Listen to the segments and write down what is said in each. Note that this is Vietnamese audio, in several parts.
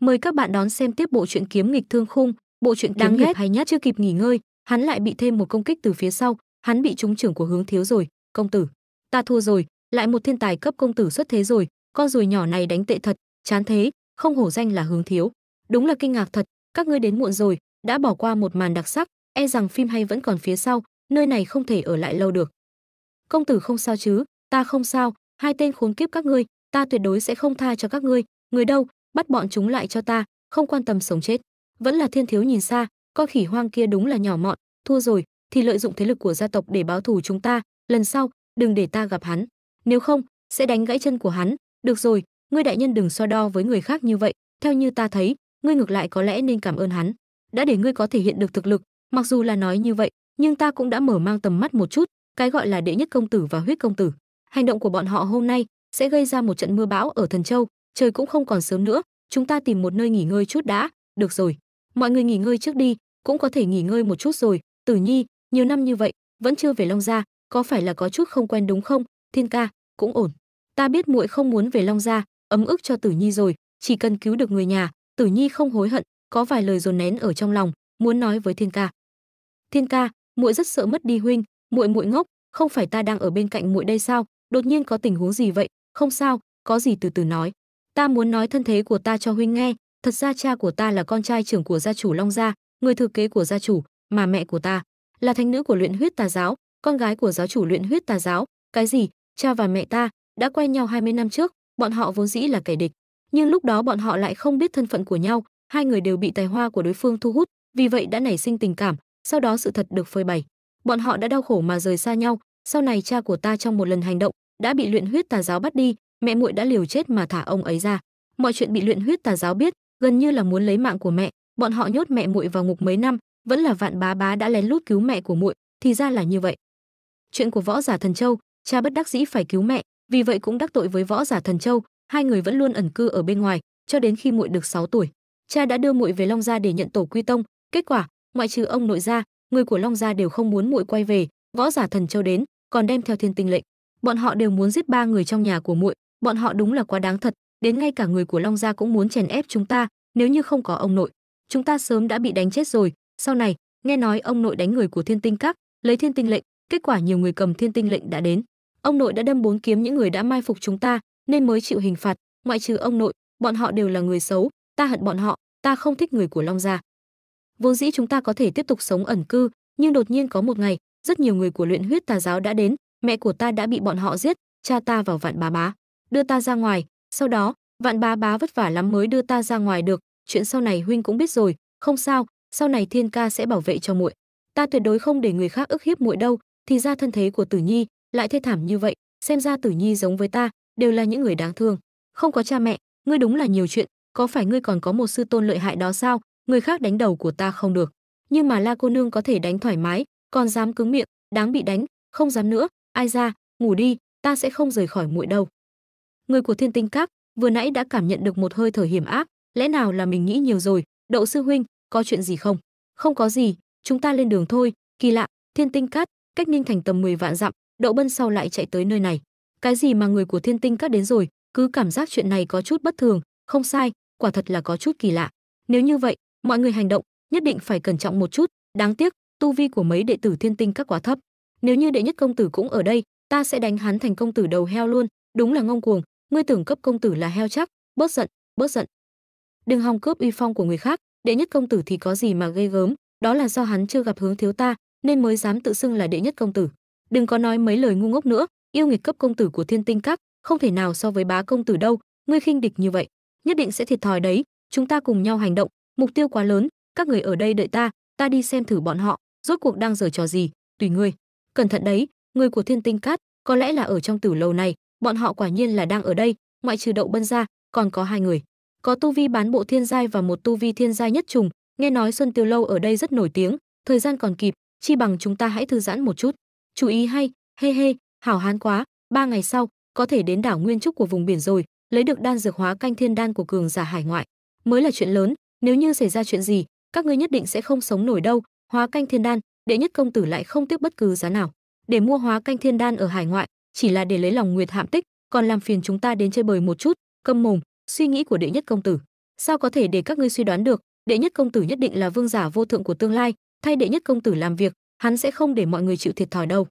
Mời các bạn đón xem tiếp bộ truyện kiếm nghịch thương khung, bộ truyện kiếm đáng ghét hay nhất chưa kịp nghỉ ngơi, hắn lại bị thêm một công kích từ phía sau, hắn bị trúng trưởng của hướng thiếu rồi, công tử, ta thua rồi, lại một thiên tài cấp công tử xuất thế rồi, con ruồi nhỏ này đánh tệ thật, chán thế, không hổ danh là hướng thiếu. Đúng là kinh ngạc thật, các ngươi đến muộn rồi, đã bỏ qua một màn đặc sắc, e rằng phim hay vẫn còn phía sau, nơi này không thể ở lại lâu được. Công tử không sao chứ, ta không sao, hai tên khốn kiếp các ngươi, ta tuyệt đối sẽ không tha cho các ngươi, người đâu, bắt bọn chúng lại cho ta không quan tâm sống chết vẫn là thiên thiếu nhìn xa con khỉ hoang kia đúng là nhỏ mọn thua rồi thì lợi dụng thế lực của gia tộc để báo thù chúng ta lần sau đừng để ta gặp hắn nếu không sẽ đánh gãy chân của hắn được rồi ngươi đại nhân đừng so đo với người khác như vậy theo như ta thấy ngươi ngược lại có lẽ nên cảm ơn hắn đã để ngươi có thể hiện được thực lực mặc dù là nói như vậy nhưng ta cũng đã mở mang tầm mắt một chút cái gọi là đệ nhất công tử và huyết công tử hành động của bọn họ hôm nay sẽ gây ra một trận mưa bão ở thần châu trời cũng không còn sớm nữa chúng ta tìm một nơi nghỉ ngơi chút đã được rồi mọi người nghỉ ngơi trước đi cũng có thể nghỉ ngơi một chút rồi tử nhi nhiều năm như vậy vẫn chưa về long gia có phải là có chút không quen đúng không thiên ca cũng ổn ta biết muội không muốn về long gia ấm ức cho tử nhi rồi chỉ cần cứu được người nhà tử nhi không hối hận có vài lời dồn nén ở trong lòng muốn nói với thiên ca thiên ca muội rất sợ mất đi huynh muội muội ngốc không phải ta đang ở bên cạnh muội đây sao đột nhiên có tình huống gì vậy không sao có gì từ từ nói ta muốn nói thân thế của ta cho huynh nghe thật ra cha của ta là con trai trưởng của gia chủ long gia người thừa kế của gia chủ mà mẹ của ta là thánh nữ của luyện huyết tà giáo con gái của giáo chủ luyện huyết tà giáo cái gì cha và mẹ ta đã quen nhau 20 năm trước bọn họ vốn dĩ là kẻ địch nhưng lúc đó bọn họ lại không biết thân phận của nhau hai người đều bị tài hoa của đối phương thu hút vì vậy đã nảy sinh tình cảm sau đó sự thật được phơi bày bọn họ đã đau khổ mà rời xa nhau sau này cha của ta trong một lần hành động đã bị luyện huyết tà giáo bắt đi mẹ muội đã liều chết mà thả ông ấy ra mọi chuyện bị luyện huyết tà giáo biết gần như là muốn lấy mạng của mẹ bọn họ nhốt mẹ muội vào ngục mấy năm vẫn là vạn bá bá đã lén lút cứu mẹ của muội thì ra là như vậy chuyện của võ giả thần châu cha bất đắc dĩ phải cứu mẹ vì vậy cũng đắc tội với võ giả thần châu hai người vẫn luôn ẩn cư ở bên ngoài cho đến khi muội được 6 tuổi cha đã đưa muội về long gia để nhận tổ quy tông kết quả ngoại trừ ông nội gia người của long gia đều không muốn muội quay về võ giả thần châu đến còn đem theo thiên tinh lệnh bọn họ đều muốn giết ba người trong nhà của muội bọn họ đúng là quá đáng thật đến ngay cả người của long gia cũng muốn chèn ép chúng ta nếu như không có ông nội chúng ta sớm đã bị đánh chết rồi sau này nghe nói ông nội đánh người của thiên tinh các lấy thiên tinh lệnh kết quả nhiều người cầm thiên tinh lệnh đã đến ông nội đã đâm bốn kiếm những người đã mai phục chúng ta nên mới chịu hình phạt ngoại trừ ông nội bọn họ đều là người xấu ta hận bọn họ ta không thích người của long gia vốn dĩ chúng ta có thể tiếp tục sống ẩn cư nhưng đột nhiên có một ngày rất nhiều người của luyện huyết tà giáo đã đến mẹ của ta đã bị bọn họ giết cha ta vào vạn bà bá đưa ta ra ngoài sau đó vạn bá bá vất vả lắm mới đưa ta ra ngoài được chuyện sau này huynh cũng biết rồi không sao sau này thiên ca sẽ bảo vệ cho muội ta tuyệt đối không để người khác ức hiếp muội đâu thì ra thân thế của tử nhi lại thê thảm như vậy xem ra tử nhi giống với ta đều là những người đáng thương không có cha mẹ ngươi đúng là nhiều chuyện có phải ngươi còn có một sư tôn lợi hại đó sao người khác đánh đầu của ta không được nhưng mà la cô nương có thể đánh thoải mái còn dám cứng miệng đáng bị đánh không dám nữa ai ra ngủ đi ta sẽ không rời khỏi muội đâu người của thiên tinh các vừa nãy đã cảm nhận được một hơi thở hiểm ác lẽ nào là mình nghĩ nhiều rồi đậu sư huynh có chuyện gì không không có gì chúng ta lên đường thôi kỳ lạ thiên tinh cát cách ninh thành tầm 10 vạn dặm đậu bân sau lại chạy tới nơi này cái gì mà người của thiên tinh cát đến rồi cứ cảm giác chuyện này có chút bất thường không sai quả thật là có chút kỳ lạ nếu như vậy mọi người hành động nhất định phải cẩn trọng một chút đáng tiếc tu vi của mấy đệ tử thiên tinh các quá thấp nếu như đệ nhất công tử cũng ở đây ta sẽ đánh hắn thành công tử đầu heo luôn đúng là ngông cuồng ngươi tưởng cấp công tử là heo chắc, bớt giận, bớt giận. Đừng hòng cướp uy phong của người khác, đệ nhất công tử thì có gì mà gây gớm, đó là do hắn chưa gặp hướng thiếu ta, nên mới dám tự xưng là đệ nhất công tử. Đừng có nói mấy lời ngu ngốc nữa, yêu nghịch cấp công tử của Thiên Tinh Các, không thể nào so với bá công tử đâu, ngươi khinh địch như vậy, nhất định sẽ thiệt thòi đấy, chúng ta cùng nhau hành động, mục tiêu quá lớn, các người ở đây đợi ta, ta đi xem thử bọn họ, rốt cuộc đang giở trò gì, tùy ngươi. Cẩn thận đấy, người của Thiên Tinh Cát, có lẽ là ở trong tử lầu này, bọn họ quả nhiên là đang ở đây, ngoại trừ Đậu Bân ra, còn có hai người, có tu vi bán bộ thiên giai và một tu vi thiên giai nhất trùng, nghe nói Xuân Tiêu lâu ở đây rất nổi tiếng, thời gian còn kịp, chi bằng chúng ta hãy thư giãn một chút. Chú ý hay, hê hê, hảo hán quá, ba ngày sau có thể đến đảo nguyên trúc của vùng biển rồi, lấy được đan dược hóa canh thiên đan của cường giả hải ngoại, mới là chuyện lớn, nếu như xảy ra chuyện gì, các ngươi nhất định sẽ không sống nổi đâu, hóa canh thiên đan, đệ nhất công tử lại không tiếp bất cứ giá nào, để mua hóa canh thiên đan ở hải ngoại, chỉ là để lấy lòng Nguyệt Hạm Tích, còn làm phiền chúng ta đến chơi bời một chút, câm mồm, suy nghĩ của đệ nhất công tử, sao có thể để các ngươi suy đoán được, đệ nhất công tử nhất định là vương giả vô thượng của tương lai, thay đệ nhất công tử làm việc, hắn sẽ không để mọi người chịu thiệt thòi đâu.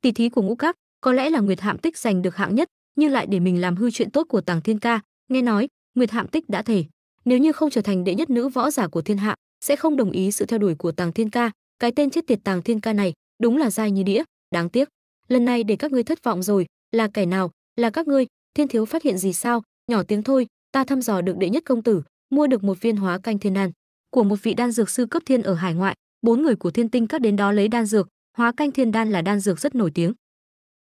Tỷ thí của Ngũ Các, có lẽ là Nguyệt Hạm Tích giành được hạng nhất, nhưng lại để mình làm hư chuyện tốt của Tàng Thiên Ca, nghe nói, Nguyệt Hạm Tích đã thể, nếu như không trở thành đệ nhất nữ võ giả của thiên hạ, sẽ không đồng ý sự theo đuổi của Tàng Thiên Ca, cái tên chết tiệt Tàng Thiên Ca này, đúng là dai như đĩa, đáng tiếc lần này để các ngươi thất vọng rồi là kẻ nào là các ngươi thiên thiếu phát hiện gì sao nhỏ tiếng thôi ta thăm dò được đệ nhất công tử mua được một viên hóa canh thiên đan của một vị đan dược sư cấp thiên ở hải ngoại bốn người của thiên tinh các đến đó lấy đan dược hóa canh thiên đan là đan dược rất nổi tiếng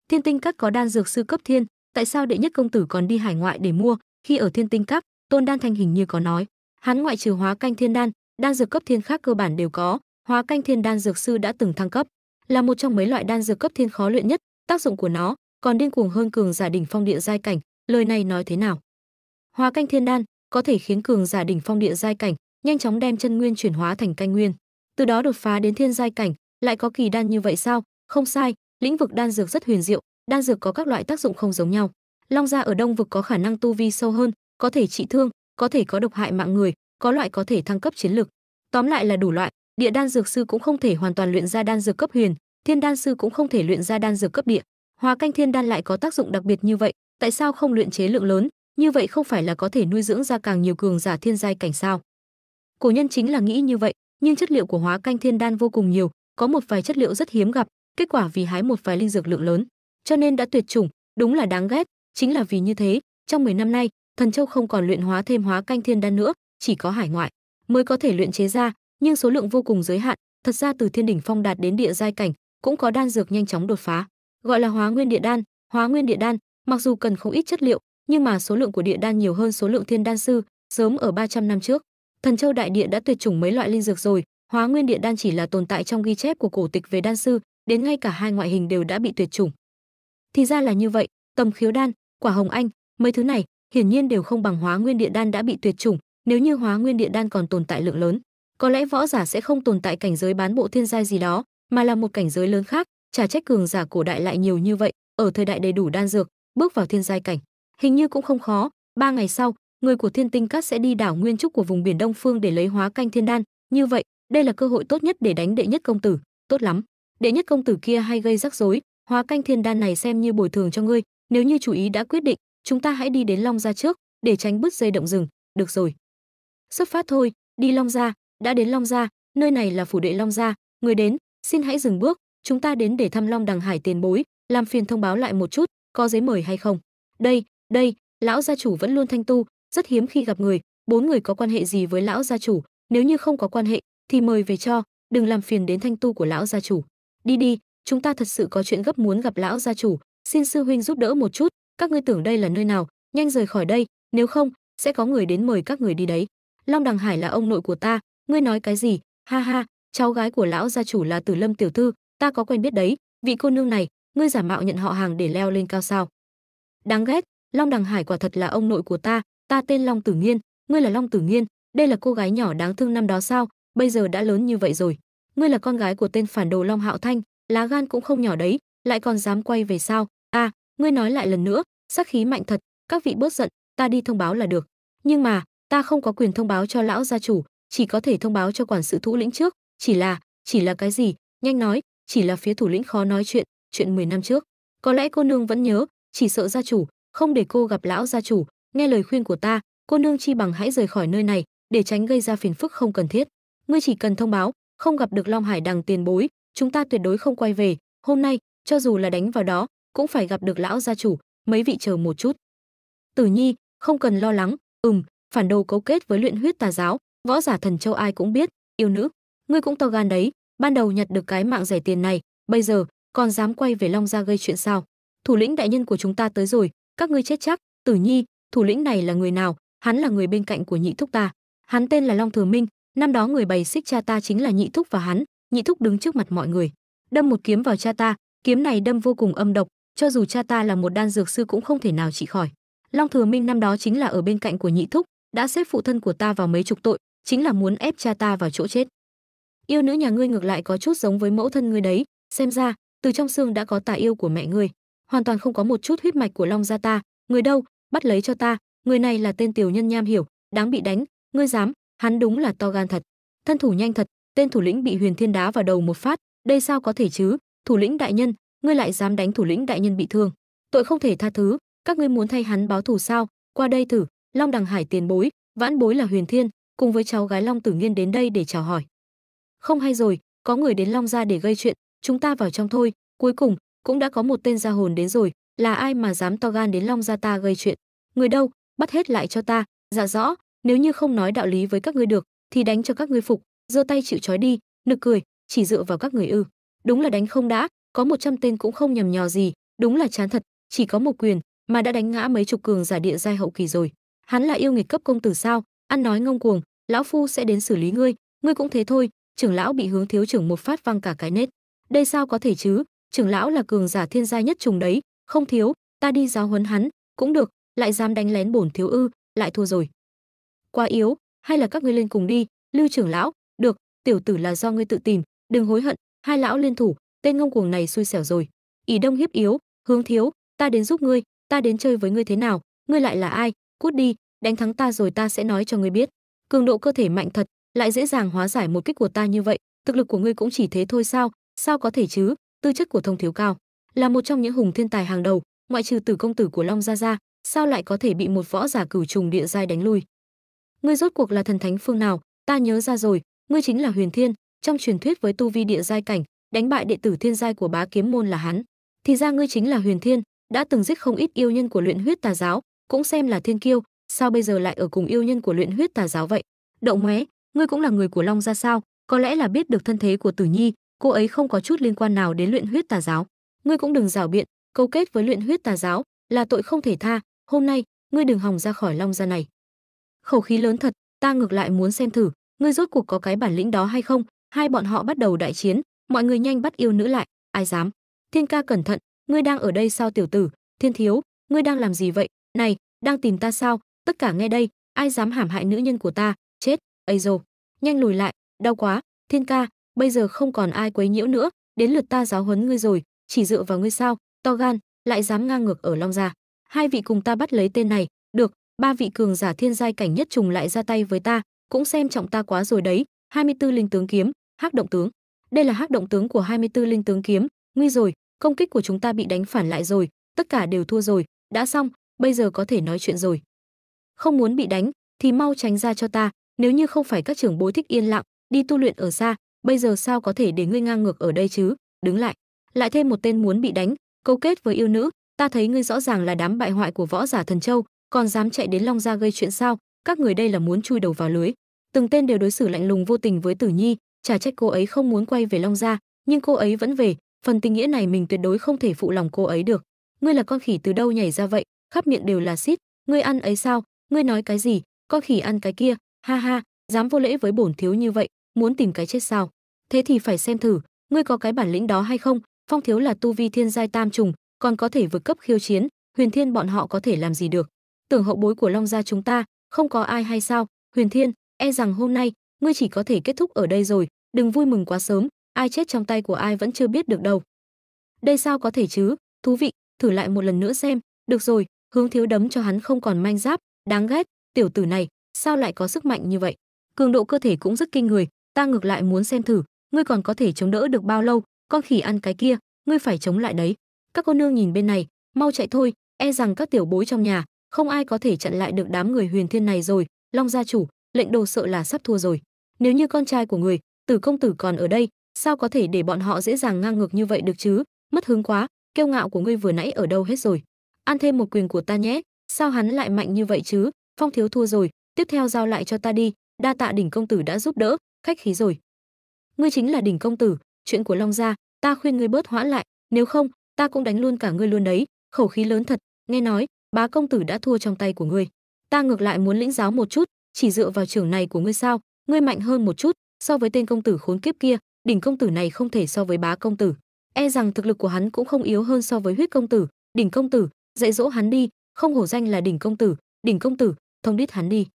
thiên tinh các có đan dược sư cấp thiên tại sao đệ nhất công tử còn đi hải ngoại để mua khi ở thiên tinh các tôn đan thanh hình như có nói hắn ngoại trừ hóa canh thiên đan đan dược cấp thiên khác cơ bản đều có hóa canh thiên đan dược sư đã từng thăng cấp là một trong mấy loại đan dược cấp thiên khó luyện nhất, tác dụng của nó còn điên cuồng hơn cường giả đỉnh phong địa giai cảnh, lời này nói thế nào? Hóa canh thiên đan có thể khiến cường giả đỉnh phong địa giai cảnh nhanh chóng đem chân nguyên chuyển hóa thành canh nguyên, từ đó đột phá đến thiên giai cảnh, lại có kỳ đan như vậy sao? Không sai, lĩnh vực đan dược rất huyền diệu, đan dược có các loại tác dụng không giống nhau. Long gia ở Đông vực có khả năng tu vi sâu hơn, có thể trị thương, có thể có độc hại mạng người, có loại có thể thăng cấp chiến lực. Tóm lại là đủ loại, địa đan dược sư cũng không thể hoàn toàn luyện ra đan dược cấp huyền thiên đan sư cũng không thể luyện ra đan dược cấp địa hóa canh thiên đan lại có tác dụng đặc biệt như vậy tại sao không luyện chế lượng lớn như vậy không phải là có thể nuôi dưỡng ra càng nhiều cường giả thiên giai cảnh sao cổ nhân chính là nghĩ như vậy nhưng chất liệu của hóa canh thiên đan vô cùng nhiều có một vài chất liệu rất hiếm gặp kết quả vì hái một vài linh dược lượng lớn cho nên đã tuyệt chủng đúng là đáng ghét chính là vì như thế trong 10 năm nay thần châu không còn luyện hóa thêm hóa canh thiên đan nữa chỉ có hải ngoại mới có thể luyện chế ra nhưng số lượng vô cùng giới hạn, thật ra từ thiên đỉnh phong đạt đến địa giai cảnh, cũng có đan dược nhanh chóng đột phá, gọi là hóa nguyên địa đan, hóa nguyên địa đan, mặc dù cần không ít chất liệu, nhưng mà số lượng của địa đan nhiều hơn số lượng thiên đan sư, sớm ở 300 năm trước, Thần Châu đại địa đã tuyệt chủng mấy loại linh dược rồi, hóa nguyên địa đan chỉ là tồn tại trong ghi chép của cổ tịch về đan sư, đến ngay cả hai ngoại hình đều đã bị tuyệt chủng. Thì ra là như vậy, tầm khiếu đan, quả hồng anh, mấy thứ này hiển nhiên đều không bằng hóa nguyên địa đan đã bị tuyệt chủng, nếu như hóa nguyên địa đan còn tồn tại lượng lớn, có lẽ võ giả sẽ không tồn tại cảnh giới bán bộ thiên giai gì đó mà là một cảnh giới lớn khác trả trách cường giả cổ đại lại nhiều như vậy ở thời đại đầy đủ đan dược bước vào thiên giai cảnh hình như cũng không khó ba ngày sau người của thiên tinh cát sẽ đi đảo nguyên trúc của vùng biển đông phương để lấy hóa canh thiên đan như vậy đây là cơ hội tốt nhất để đánh đệ nhất công tử tốt lắm đệ nhất công tử kia hay gây rắc rối hóa canh thiên đan này xem như bồi thường cho ngươi nếu như chủ ý đã quyết định chúng ta hãy đi đến long gia trước để tránh bứt dây động rừng được rồi xuất phát thôi đi long gia đã đến long gia nơi này là phủ đệ long gia người đến xin hãy dừng bước chúng ta đến để thăm long đằng hải tiền bối làm phiền thông báo lại một chút có giấy mời hay không đây đây lão gia chủ vẫn luôn thanh tu rất hiếm khi gặp người bốn người có quan hệ gì với lão gia chủ nếu như không có quan hệ thì mời về cho đừng làm phiền đến thanh tu của lão gia chủ đi đi chúng ta thật sự có chuyện gấp muốn gặp lão gia chủ xin sư huynh giúp đỡ một chút các ngươi tưởng đây là nơi nào nhanh rời khỏi đây nếu không sẽ có người đến mời các người đi đấy long đằng hải là ông nội của ta ngươi nói cái gì ha ha cháu gái của lão gia chủ là tử lâm tiểu thư ta có quen biết đấy vị cô nương này ngươi giả mạo nhận họ hàng để leo lên cao sao đáng ghét long đằng hải quả thật là ông nội của ta ta tên long tử nghiên ngươi là long tử nghiên đây là cô gái nhỏ đáng thương năm đó sao bây giờ đã lớn như vậy rồi ngươi là con gái của tên phản đồ long hạo thanh lá gan cũng không nhỏ đấy lại còn dám quay về sao à ngươi nói lại lần nữa sắc khí mạnh thật các vị bớt giận ta đi thông báo là được nhưng mà ta không có quyền thông báo cho lão gia chủ chỉ có thể thông báo cho quản sự thủ lĩnh trước, chỉ là, chỉ là cái gì, nhanh nói, chỉ là phía thủ lĩnh khó nói chuyện, chuyện 10 năm trước. Có lẽ cô nương vẫn nhớ, chỉ sợ gia chủ, không để cô gặp lão gia chủ, nghe lời khuyên của ta, cô nương chi bằng hãy rời khỏi nơi này, để tránh gây ra phiền phức không cần thiết. Ngươi chỉ cần thông báo, không gặp được Long Hải đằng tiền bối, chúng ta tuyệt đối không quay về, hôm nay, cho dù là đánh vào đó, cũng phải gặp được lão gia chủ, mấy vị chờ một chút. Tử Nhi, không cần lo lắng, ừm, phản đồ cấu kết với luyện huyết tà giáo, võ giả thần châu ai cũng biết yêu nữ ngươi cũng to gan đấy ban đầu nhặt được cái mạng rẻ tiền này bây giờ còn dám quay về long gia gây chuyện sao thủ lĩnh đại nhân của chúng ta tới rồi các ngươi chết chắc tử nhi thủ lĩnh này là người nào hắn là người bên cạnh của nhị thúc ta hắn tên là long thừa minh năm đó người bày xích cha ta chính là nhị thúc và hắn nhị thúc đứng trước mặt mọi người đâm một kiếm vào cha ta kiếm này đâm vô cùng âm độc cho dù cha ta là một đan dược sư cũng không thể nào trị khỏi long thừa minh năm đó chính là ở bên cạnh của nhị thúc đã xếp phụ thân của ta vào mấy chục tội chính là muốn ép cha ta vào chỗ chết yêu nữ nhà ngươi ngược lại có chút giống với mẫu thân ngươi đấy xem ra từ trong xương đã có tà yêu của mẹ ngươi hoàn toàn không có một chút huyết mạch của long gia ta người đâu bắt lấy cho ta người này là tên tiểu nhân nham hiểu đáng bị đánh ngươi dám hắn đúng là to gan thật thân thủ nhanh thật tên thủ lĩnh bị huyền thiên đá vào đầu một phát đây sao có thể chứ thủ lĩnh đại nhân ngươi lại dám đánh thủ lĩnh đại nhân bị thương tội không thể tha thứ các ngươi muốn thay hắn báo thù sao qua đây thử long đằng hải tiền bối vãn bối là huyền thiên cùng với cháu gái Long Tử Nghiên đến đây để chào hỏi. Không hay rồi, có người đến Long gia để gây chuyện, chúng ta vào trong thôi, cuối cùng cũng đã có một tên gia hồn đến rồi, là ai mà dám to gan đến Long gia ta gây chuyện? Người đâu, bắt hết lại cho ta, dạ rõ, nếu như không nói đạo lý với các ngươi được thì đánh cho các ngươi phục, giơ tay chịu trói đi, nực cười, chỉ dựa vào các người ư? Đúng là đánh không đã, có một trăm tên cũng không nhầm nhò gì, đúng là chán thật, chỉ có một quyền mà đã đánh ngã mấy chục cường giả địa giai hậu kỳ rồi. Hắn là yêu nghịch cấp công tử sao? Ăn nói ngông cuồng, lão phu sẽ đến xử lý ngươi ngươi cũng thế thôi trưởng lão bị hướng thiếu trưởng một phát văng cả cái nết đây sao có thể chứ trưởng lão là cường giả thiên gia nhất trùng đấy không thiếu ta đi giáo huấn hắn cũng được lại dám đánh lén bổn thiếu ư lại thua rồi quá yếu hay là các ngươi lên cùng đi lưu trưởng lão được tiểu tử là do ngươi tự tìm đừng hối hận hai lão liên thủ tên ngông cuồng này xui xẻo rồi ỷ đông hiếp yếu hướng thiếu ta đến giúp ngươi ta đến chơi với ngươi thế nào ngươi lại là ai cút đi đánh thắng ta rồi ta sẽ nói cho ngươi biết cường độ cơ thể mạnh thật, lại dễ dàng hóa giải một kích của ta như vậy, thực lực của ngươi cũng chỉ thế thôi sao? Sao có thể chứ? Tư chất của Thông thiếu cao, là một trong những hùng thiên tài hàng đầu, ngoại trừ Tử công tử của Long gia gia, sao lại có thể bị một võ giả cửu trùng địa giai đánh lui? Ngươi rốt cuộc là thần thánh phương nào? Ta nhớ ra rồi, ngươi chính là Huyền Thiên, trong truyền thuyết với tu vi địa giai cảnh, đánh bại đệ tử thiên giai của Bá Kiếm môn là hắn. Thì ra ngươi chính là Huyền Thiên, đã từng giết không ít yêu nhân của luyện huyết tà giáo, cũng xem là thiên kiêu, sao bây giờ lại ở cùng yêu nhân của luyện huyết tà giáo vậy đậu mé ngươi cũng là người của long ra sao có lẽ là biết được thân thế của tử nhi cô ấy không có chút liên quan nào đến luyện huyết tà giáo ngươi cũng đừng rảo biện câu kết với luyện huyết tà giáo là tội không thể tha hôm nay ngươi đừng hòng ra khỏi long gia này khẩu khí lớn thật ta ngược lại muốn xem thử ngươi rốt cuộc có cái bản lĩnh đó hay không hai bọn họ bắt đầu đại chiến mọi người nhanh bắt yêu nữ lại ai dám thiên ca cẩn thận ngươi đang ở đây sao tiểu tử thiên thiếu ngươi đang làm gì vậy này đang tìm ta sao tất cả nghe đây ai dám hãm hại nữ nhân của ta chết ấy rồi nhanh lùi lại đau quá thiên ca bây giờ không còn ai quấy nhiễu nữa đến lượt ta giáo huấn ngươi rồi chỉ dựa vào ngươi sao to gan lại dám ngang ngược ở long gia hai vị cùng ta bắt lấy tên này được ba vị cường giả thiên giai cảnh nhất trùng lại ra tay với ta cũng xem trọng ta quá rồi đấy 24 linh tướng kiếm hắc động tướng đây là hắc động tướng của 24 linh tướng kiếm nguy rồi công kích của chúng ta bị đánh phản lại rồi tất cả đều thua rồi đã xong bây giờ có thể nói chuyện rồi không muốn bị đánh thì mau tránh ra cho ta nếu như không phải các trưởng bối thích yên lặng đi tu luyện ở xa bây giờ sao có thể để ngươi ngang ngược ở đây chứ đứng lại lại thêm một tên muốn bị đánh câu kết với yêu nữ ta thấy ngươi rõ ràng là đám bại hoại của võ giả thần châu còn dám chạy đến long gia gây chuyện sao các người đây là muốn chui đầu vào lưới từng tên đều đối xử lạnh lùng vô tình với tử nhi chả trách cô ấy không muốn quay về long gia nhưng cô ấy vẫn về phần tình nghĩa này mình tuyệt đối không thể phụ lòng cô ấy được ngươi là con khỉ từ đâu nhảy ra vậy khắp miệng đều là xít ngươi ăn ấy sao ngươi nói cái gì con khỉ ăn cái kia ha ha dám vô lễ với bổn thiếu như vậy muốn tìm cái chết sao thế thì phải xem thử ngươi có cái bản lĩnh đó hay không phong thiếu là tu vi thiên giai tam trùng còn có thể vượt cấp khiêu chiến huyền thiên bọn họ có thể làm gì được tưởng hậu bối của long gia chúng ta không có ai hay sao huyền thiên e rằng hôm nay ngươi chỉ có thể kết thúc ở đây rồi đừng vui mừng quá sớm ai chết trong tay của ai vẫn chưa biết được đâu đây sao có thể chứ thú vị thử lại một lần nữa xem được rồi hướng thiếu đấm cho hắn không còn manh giáp Đáng ghét, tiểu tử này, sao lại có sức mạnh như vậy? Cường độ cơ thể cũng rất kinh người, ta ngược lại muốn xem thử, ngươi còn có thể chống đỡ được bao lâu, con khỉ ăn cái kia, ngươi phải chống lại đấy. Các cô nương nhìn bên này, mau chạy thôi, e rằng các tiểu bối trong nhà, không ai có thể chặn lại được đám người huyền thiên này rồi, Long gia chủ, lệnh đồ sợ là sắp thua rồi. Nếu như con trai của người, Tử công tử còn ở đây, sao có thể để bọn họ dễ dàng ngang ngược như vậy được chứ? Mất hứng quá, kiêu ngạo của ngươi vừa nãy ở đâu hết rồi? Ăn thêm một quyền của ta nhé, sao hắn lại mạnh như vậy chứ phong thiếu thua rồi tiếp theo giao lại cho ta đi đa tạ đỉnh công tử đã giúp đỡ khách khí rồi ngươi chính là đỉnh công tử chuyện của long gia ta khuyên ngươi bớt hoãn lại nếu không ta cũng đánh luôn cả ngươi luôn đấy khẩu khí lớn thật nghe nói bá công tử đã thua trong tay của ngươi ta ngược lại muốn lĩnh giáo một chút chỉ dựa vào trưởng này của ngươi sao ngươi mạnh hơn một chút so với tên công tử khốn kiếp kia đỉnh công tử này không thể so với bá công tử e rằng thực lực của hắn cũng không yếu hơn so với huyết công tử đỉnh công tử dạy dỗ hắn đi không hổ danh là đỉnh công tử đỉnh công tử thông đít hắn đi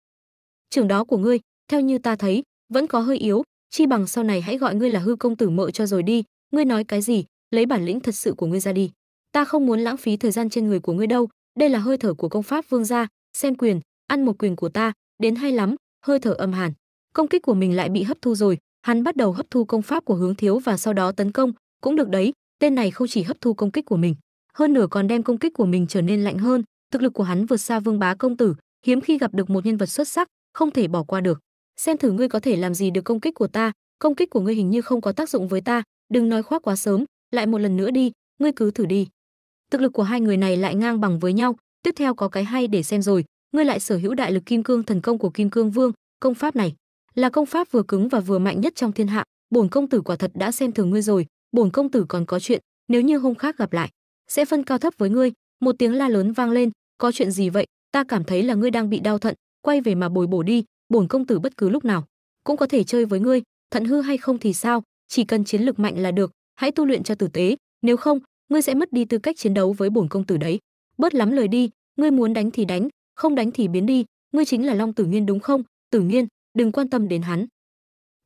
trường đó của ngươi theo như ta thấy vẫn có hơi yếu chi bằng sau này hãy gọi ngươi là hư công tử mợ cho rồi đi ngươi nói cái gì lấy bản lĩnh thật sự của ngươi ra đi ta không muốn lãng phí thời gian trên người của ngươi đâu đây là hơi thở của công pháp vương gia xem quyền ăn một quyền của ta đến hay lắm hơi thở âm hàn công kích của mình lại bị hấp thu rồi hắn bắt đầu hấp thu công pháp của hướng thiếu và sau đó tấn công cũng được đấy tên này không chỉ hấp thu công kích của mình hơn nửa còn đem công kích của mình trở nên lạnh hơn thực lực của hắn vượt xa vương bá công tử hiếm khi gặp được một nhân vật xuất sắc không thể bỏ qua được xem thử ngươi có thể làm gì được công kích của ta công kích của ngươi hình như không có tác dụng với ta đừng nói khoác quá sớm lại một lần nữa đi ngươi cứ thử đi thực lực của hai người này lại ngang bằng với nhau tiếp theo có cái hay để xem rồi ngươi lại sở hữu đại lực kim cương thần công của kim cương vương công pháp này là công pháp vừa cứng và vừa mạnh nhất trong thiên hạ bổn công tử quả thật đã xem thường ngươi rồi bổn công tử còn có chuyện nếu như hôm khác gặp lại sẽ phân cao thấp với ngươi một tiếng la lớn vang lên có chuyện gì vậy ta cảm thấy là ngươi đang bị đau thận quay về mà bồi bổ đi bổn công tử bất cứ lúc nào cũng có thể chơi với ngươi thận hư hay không thì sao chỉ cần chiến lực mạnh là được hãy tu luyện cho tử tế nếu không ngươi sẽ mất đi tư cách chiến đấu với bổn công tử đấy bớt lắm lời đi ngươi muốn đánh thì đánh không đánh thì biến đi ngươi chính là long tử nghiên đúng không tử nghiên đừng quan tâm đến hắn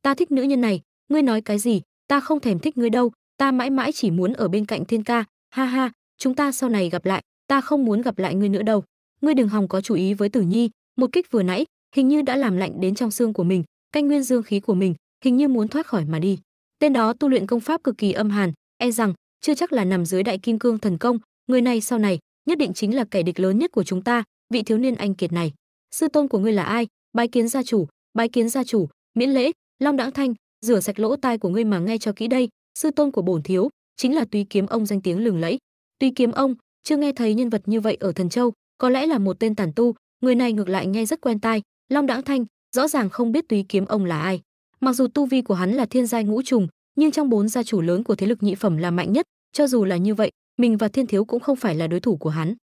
ta thích nữ nhân này ngươi nói cái gì ta không thèm thích ngươi đâu ta mãi mãi chỉ muốn ở bên cạnh thiên ca ha ha chúng ta sau này gặp lại ta không muốn gặp lại ngươi nữa đâu ngươi đừng hòng có chú ý với tử nhi một kích vừa nãy hình như đã làm lạnh đến trong xương của mình canh nguyên dương khí của mình hình như muốn thoát khỏi mà đi tên đó tu luyện công pháp cực kỳ âm hàn e rằng chưa chắc là nằm dưới đại kim cương thần công người này sau này nhất định chính là kẻ địch lớn nhất của chúng ta vị thiếu niên anh kiệt này sư tôn của ngươi là ai bái kiến gia chủ bái kiến gia chủ miễn lễ long đãng thanh rửa sạch lỗ tai của ngươi mà nghe cho kỹ đây sư tôn của bổn thiếu chính là túy kiếm ông danh tiếng lừng lẫy túy kiếm ông chưa nghe thấy nhân vật như vậy ở thần châu có lẽ là một tên tản tu người này ngược lại nghe rất quen tai long đãng thanh rõ ràng không biết túy kiếm ông là ai mặc dù tu vi của hắn là thiên giai ngũ trùng nhưng trong bốn gia chủ lớn của thế lực nhị phẩm là mạnh nhất cho dù là như vậy mình và thiên thiếu cũng không phải là đối thủ của hắn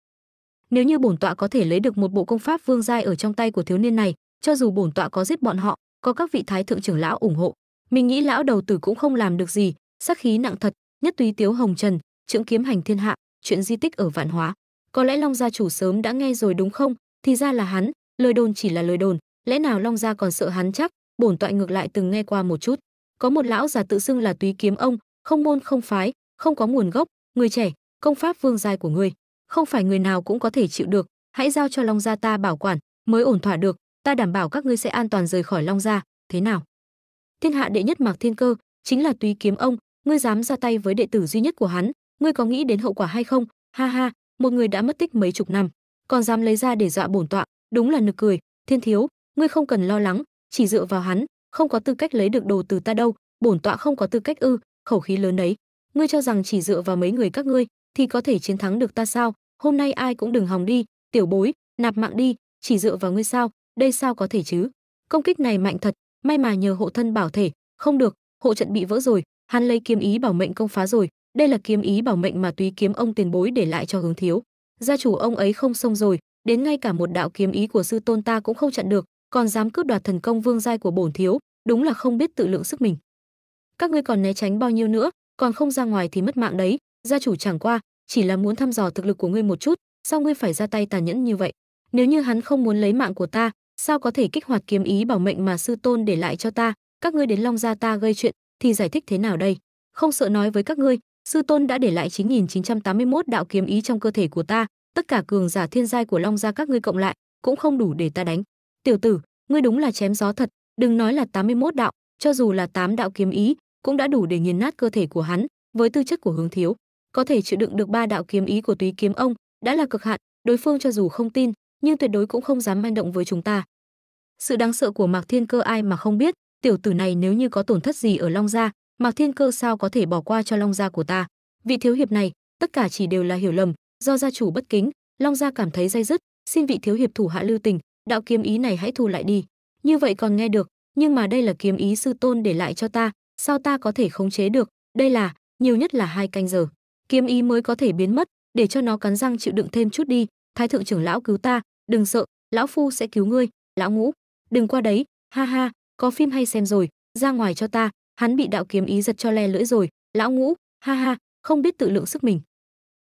nếu như bổn tọa có thể lấy được một bộ công pháp vương giai ở trong tay của thiếu niên này cho dù bổn tọa có giết bọn họ có các vị thái thượng trưởng lão ủng hộ mình nghĩ lão đầu tử cũng không làm được gì sắc khí nặng thật nhất túy tiếu hồng trần trưởng kiếm hành thiên hạ chuyện di tích ở Vạn Hóa. Có lẽ Long gia chủ sớm đã nghe rồi đúng không? Thì ra là hắn, lời đồn chỉ là lời đồn, lẽ nào Long gia còn sợ hắn chắc? Bổn tọa ngược lại từng nghe qua một chút. Có một lão già tự xưng là Túy Kiếm ông, không môn không phái, không có nguồn gốc, người trẻ, công pháp vương giai của ngươi, không phải người nào cũng có thể chịu được, hãy giao cho Long gia ta bảo quản, mới ổn thỏa được, ta đảm bảo các ngươi sẽ an toàn rời khỏi Long gia, thế nào? Thiên hạ đệ nhất Mạc Thiên Cơ, chính là Túy Kiếm ông, ngươi dám ra tay với đệ tử duy nhất của hắn, ngươi có nghĩ đến hậu quả hay không ha ha một người đã mất tích mấy chục năm còn dám lấy ra để dọa bổn tọa đúng là nực cười thiên thiếu ngươi không cần lo lắng chỉ dựa vào hắn không có tư cách lấy được đồ từ ta đâu bổn tọa không có tư cách ư khẩu khí lớn đấy ngươi cho rằng chỉ dựa vào mấy người các ngươi thì có thể chiến thắng được ta sao hôm nay ai cũng đừng hòng đi tiểu bối nạp mạng đi chỉ dựa vào ngươi sao đây sao có thể chứ công kích này mạnh thật may mà nhờ hộ thân bảo thể không được hộ trận bị vỡ rồi hắn lấy kiếm ý bảo mệnh công phá rồi đây là kiếm ý bảo mệnh mà túy kiếm ông tiền bối để lại cho hướng thiếu. Gia chủ ông ấy không xong rồi, đến ngay cả một đạo kiếm ý của sư tôn ta cũng không chặn được, còn dám cướp đoạt thần công vương giai của bổn thiếu, đúng là không biết tự lượng sức mình. Các ngươi còn né tránh bao nhiêu nữa, còn không ra ngoài thì mất mạng đấy, gia chủ chẳng qua chỉ là muốn thăm dò thực lực của ngươi một chút, sao ngươi phải ra tay tàn nhẫn như vậy? Nếu như hắn không muốn lấy mạng của ta, sao có thể kích hoạt kiếm ý bảo mệnh mà sư tôn để lại cho ta? Các ngươi đến Long gia ta gây chuyện thì giải thích thế nào đây? Không sợ nói với các ngươi, sư tôn đã để lại 9981 đạo kiếm ý trong cơ thể của ta, tất cả cường giả thiên giai của Long gia các ngươi cộng lại cũng không đủ để ta đánh. Tiểu tử, ngươi đúng là chém gió thật, đừng nói là 81 đạo, cho dù là 8 đạo kiếm ý cũng đã đủ để nghiền nát cơ thể của hắn, với tư chất của Hướng Thiếu, có thể chịu đựng được ba đạo kiếm ý của Túy Kiếm ông, đã là cực hạn, đối phương cho dù không tin, nhưng tuyệt đối cũng không dám manh động với chúng ta. Sự đáng sợ của Mạc Thiên Cơ ai mà không biết, tiểu tử này nếu như có tổn thất gì ở Long gia, Mạc Thiên Cơ sao có thể bỏ qua cho Long gia của ta? Vị thiếu hiệp này, tất cả chỉ đều là hiểu lầm, do gia chủ bất kính, Long gia cảm thấy dây dứt, xin vị thiếu hiệp thủ hạ lưu tình, đạo kiếm ý này hãy thu lại đi. Như vậy còn nghe được, nhưng mà đây là kiếm ý sư tôn để lại cho ta, sao ta có thể khống chế được? Đây là, nhiều nhất là hai canh giờ, kiếm ý mới có thể biến mất, để cho nó cắn răng chịu đựng thêm chút đi. Thái thượng trưởng lão cứu ta, đừng sợ, lão phu sẽ cứu ngươi, lão ngũ, đừng qua đấy, ha ha, có phim hay xem rồi, ra ngoài cho ta, hắn bị đạo kiếm ý giật cho le lưỡi rồi lão ngũ ha ha không biết tự lượng sức mình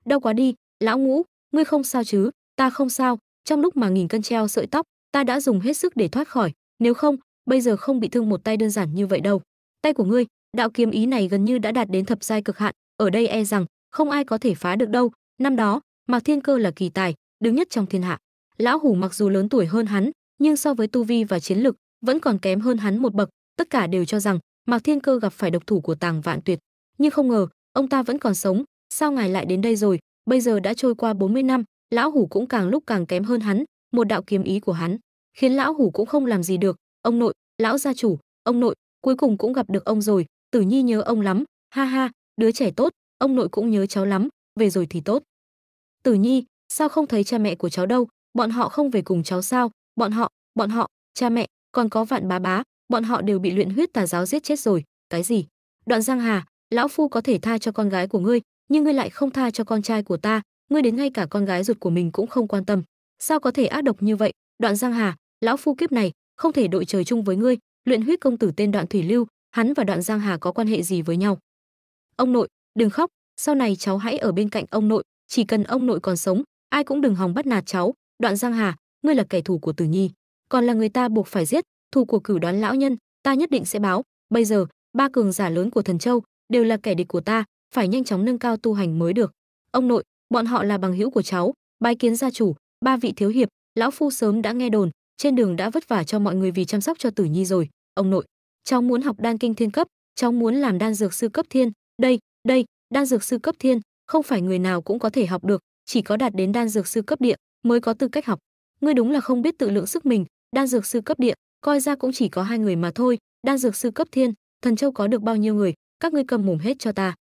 đau quá đi lão ngũ ngươi không sao chứ ta không sao trong lúc mà nghìn cân treo sợi tóc ta đã dùng hết sức để thoát khỏi nếu không bây giờ không bị thương một tay đơn giản như vậy đâu tay của ngươi đạo kiếm ý này gần như đã đạt đến thập giai cực hạn ở đây e rằng không ai có thể phá được đâu năm đó mạc thiên cơ là kỳ tài đứng nhất trong thiên hạ lão hủ mặc dù lớn tuổi hơn hắn nhưng so với tu vi và chiến lực vẫn còn kém hơn hắn một bậc tất cả đều cho rằng Mạc Thiên Cơ gặp phải độc thủ của Tàng Vạn Tuyệt, nhưng không ngờ, ông ta vẫn còn sống, sao ngài lại đến đây rồi? Bây giờ đã trôi qua 40 năm, lão hủ cũng càng lúc càng kém hơn hắn, một đạo kiếm ý của hắn, khiến lão hủ cũng không làm gì được. Ông nội, lão gia chủ, ông nội, cuối cùng cũng gặp được ông rồi, Tử Nhi nhớ ông lắm, ha ha, đứa trẻ tốt, ông nội cũng nhớ cháu lắm, về rồi thì tốt. Tử Nhi, sao không thấy cha mẹ của cháu đâu, bọn họ không về cùng cháu sao? Bọn họ, bọn họ, cha mẹ, còn có Vạn Bá Bá, bọn họ đều bị luyện huyết tà giáo giết chết rồi cái gì đoạn giang hà lão phu có thể tha cho con gái của ngươi nhưng ngươi lại không tha cho con trai của ta ngươi đến ngay cả con gái ruột của mình cũng không quan tâm sao có thể ác độc như vậy đoạn giang hà lão phu kiếp này không thể đội trời chung với ngươi luyện huyết công tử tên đoạn thủy lưu hắn và đoạn giang hà có quan hệ gì với nhau ông nội đừng khóc sau này cháu hãy ở bên cạnh ông nội chỉ cần ông nội còn sống ai cũng đừng hòng bắt nạt cháu đoạn giang hà ngươi là kẻ thù của tử nhi còn là người ta buộc phải giết Thù của cửu đoán lão nhân ta nhất định sẽ báo bây giờ ba cường giả lớn của thần châu đều là kẻ địch của ta phải nhanh chóng nâng cao tu hành mới được ông nội bọn họ là bằng hữu của cháu bái kiến gia chủ ba vị thiếu hiệp lão phu sớm đã nghe đồn trên đường đã vất vả cho mọi người vì chăm sóc cho tử nhi rồi ông nội cháu muốn học đan kinh thiên cấp cháu muốn làm đan dược sư cấp thiên đây đây đan dược sư cấp thiên không phải người nào cũng có thể học được chỉ có đạt đến đan dược sư cấp địa mới có tư cách học ngươi đúng là không biết tự lượng sức mình đan dược sư cấp địa coi ra cũng chỉ có hai người mà thôi, đan dược sư cấp thiên, thần châu có được bao nhiêu người, các ngươi cầm mồm hết cho ta.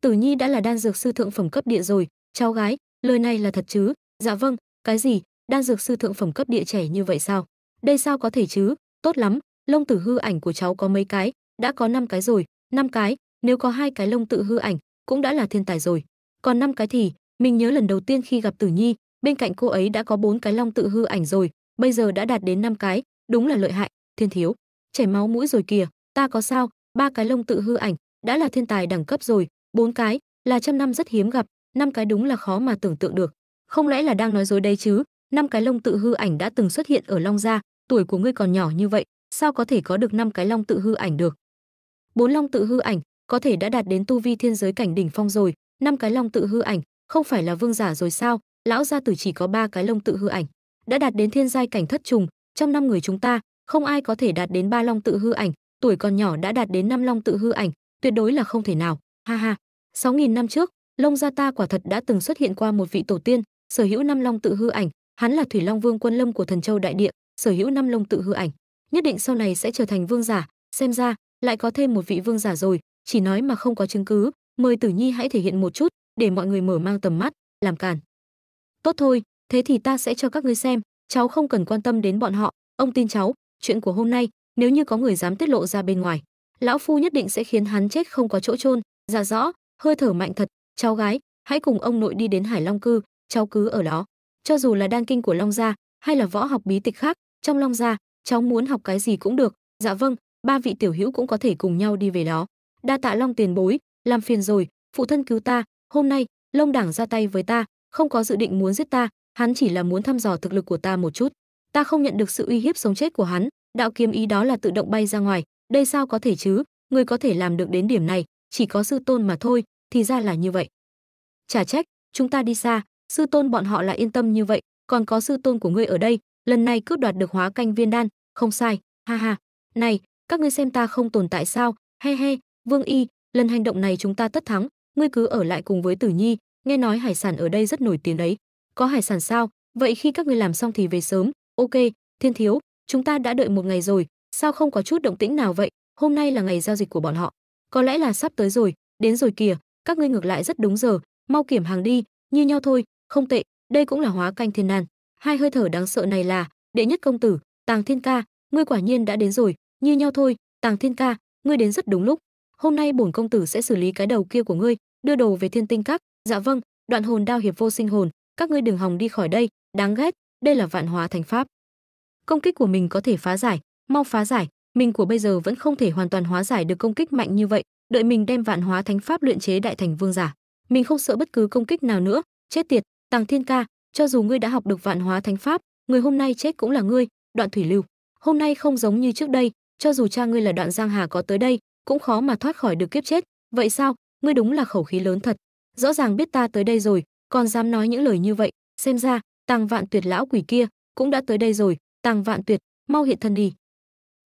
Tử Nhi đã là đan dược sư thượng phẩm cấp địa rồi, cháu gái, lời này là thật chứ? Dạ vâng, cái gì? Đan dược sư thượng phẩm cấp địa trẻ như vậy sao? Đây sao có thể chứ? Tốt lắm, lông tử hư ảnh của cháu có mấy cái, đã có 5 cái rồi, 5 cái, nếu có hai cái lông tự hư ảnh, cũng đã là thiên tài rồi. Còn 5 cái thì, mình nhớ lần đầu tiên khi gặp Tử Nhi, bên cạnh cô ấy đã có 4 cái long tự hư ảnh rồi, bây giờ đã đạt đến 5 cái, đúng là lợi hại thiên thiếu chảy máu mũi rồi kìa ta có sao ba cái lông tự hư ảnh đã là thiên tài đẳng cấp rồi bốn cái là trăm năm rất hiếm gặp năm cái đúng là khó mà tưởng tượng được không lẽ là đang nói dối đây chứ năm cái lông tự hư ảnh đã từng xuất hiện ở long gia tuổi của ngươi còn nhỏ như vậy sao có thể có được năm cái lông tự hư ảnh được bốn lông tự hư ảnh có thể đã đạt đến tu vi thiên giới cảnh đỉnh phong rồi năm cái lông tự hư ảnh không phải là vương giả rồi sao lão gia tử chỉ có ba cái lông tự hư ảnh đã đạt đến thiên giai cảnh thất trùng trong năm người chúng ta không ai có thể đạt đến ba long tự hư ảnh tuổi còn nhỏ đã đạt đến năm long tự hư ảnh tuyệt đối là không thể nào ha ha sáu nghìn năm trước long gia ta quả thật đã từng xuất hiện qua một vị tổ tiên sở hữu năm long tự hư ảnh hắn là thủy long vương quân lâm của thần châu đại địa sở hữu năm long tự hư ảnh nhất định sau này sẽ trở thành vương giả xem ra lại có thêm một vị vương giả rồi chỉ nói mà không có chứng cứ mời tử nhi hãy thể hiện một chút để mọi người mở mang tầm mắt làm càn tốt thôi thế thì ta sẽ cho các ngươi xem cháu không cần quan tâm đến bọn họ ông tin cháu chuyện của hôm nay nếu như có người dám tiết lộ ra bên ngoài lão phu nhất định sẽ khiến hắn chết không có chỗ chôn dạ rõ hơi thở mạnh thật cháu gái hãy cùng ông nội đi đến hải long cư cháu cứ ở đó cho dù là đan kinh của long gia hay là võ học bí tịch khác trong long gia cháu muốn học cái gì cũng được dạ vâng ba vị tiểu hữu cũng có thể cùng nhau đi về đó đa tạ long tiền bối làm phiền rồi phụ thân cứu ta hôm nay lông đảng ra tay với ta không có dự định muốn giết ta hắn chỉ là muốn thăm dò thực lực của ta một chút ta không nhận được sự uy hiếp sống chết của hắn đạo kiếm ý đó là tự động bay ra ngoài đây sao có thể chứ Người có thể làm được đến điểm này chỉ có sư tôn mà thôi thì ra là như vậy chả trách chúng ta đi xa sư tôn bọn họ lại yên tâm như vậy còn có sư tôn của ngươi ở đây lần này cướp đoạt được hóa canh viên đan không sai ha ha này các ngươi xem ta không tồn tại sao he he vương y lần hành động này chúng ta tất thắng ngươi cứ ở lại cùng với tử nhi nghe nói hải sản ở đây rất nổi tiếng đấy có hải sản sao vậy khi các người làm xong thì về sớm ok thiên thiếu chúng ta đã đợi một ngày rồi sao không có chút động tĩnh nào vậy hôm nay là ngày giao dịch của bọn họ có lẽ là sắp tới rồi đến rồi kìa các ngươi ngược lại rất đúng giờ mau kiểm hàng đi như nhau thôi không tệ đây cũng là hóa canh thiên nan hai hơi thở đáng sợ này là đệ nhất công tử tàng thiên ca ngươi quả nhiên đã đến rồi như nhau thôi tàng thiên ca ngươi đến rất đúng lúc hôm nay bổn công tử sẽ xử lý cái đầu kia của ngươi đưa đồ về thiên tinh các dạ vâng đoạn hồn đao hiệp vô sinh hồn các ngươi đừng hòng đi khỏi đây, đáng ghét, đây là vạn hóa thành pháp. Công kích của mình có thể phá giải, mau phá giải, mình của bây giờ vẫn không thể hoàn toàn hóa giải được công kích mạnh như vậy, đợi mình đem vạn hóa thánh pháp luyện chế đại thành vương giả, mình không sợ bất cứ công kích nào nữa, chết tiệt, Tàng Thiên ca, cho dù ngươi đã học được vạn hóa thánh pháp, người hôm nay chết cũng là ngươi, Đoạn Thủy Lưu. Hôm nay không giống như trước đây, cho dù cha ngươi là Đoạn Giang Hà có tới đây, cũng khó mà thoát khỏi được kiếp chết, vậy sao, ngươi đúng là khẩu khí lớn thật. Rõ ràng biết ta tới đây rồi, còn dám nói những lời như vậy xem ra tàng vạn tuyệt lão quỷ kia cũng đã tới đây rồi tàng vạn tuyệt mau hiện thân đi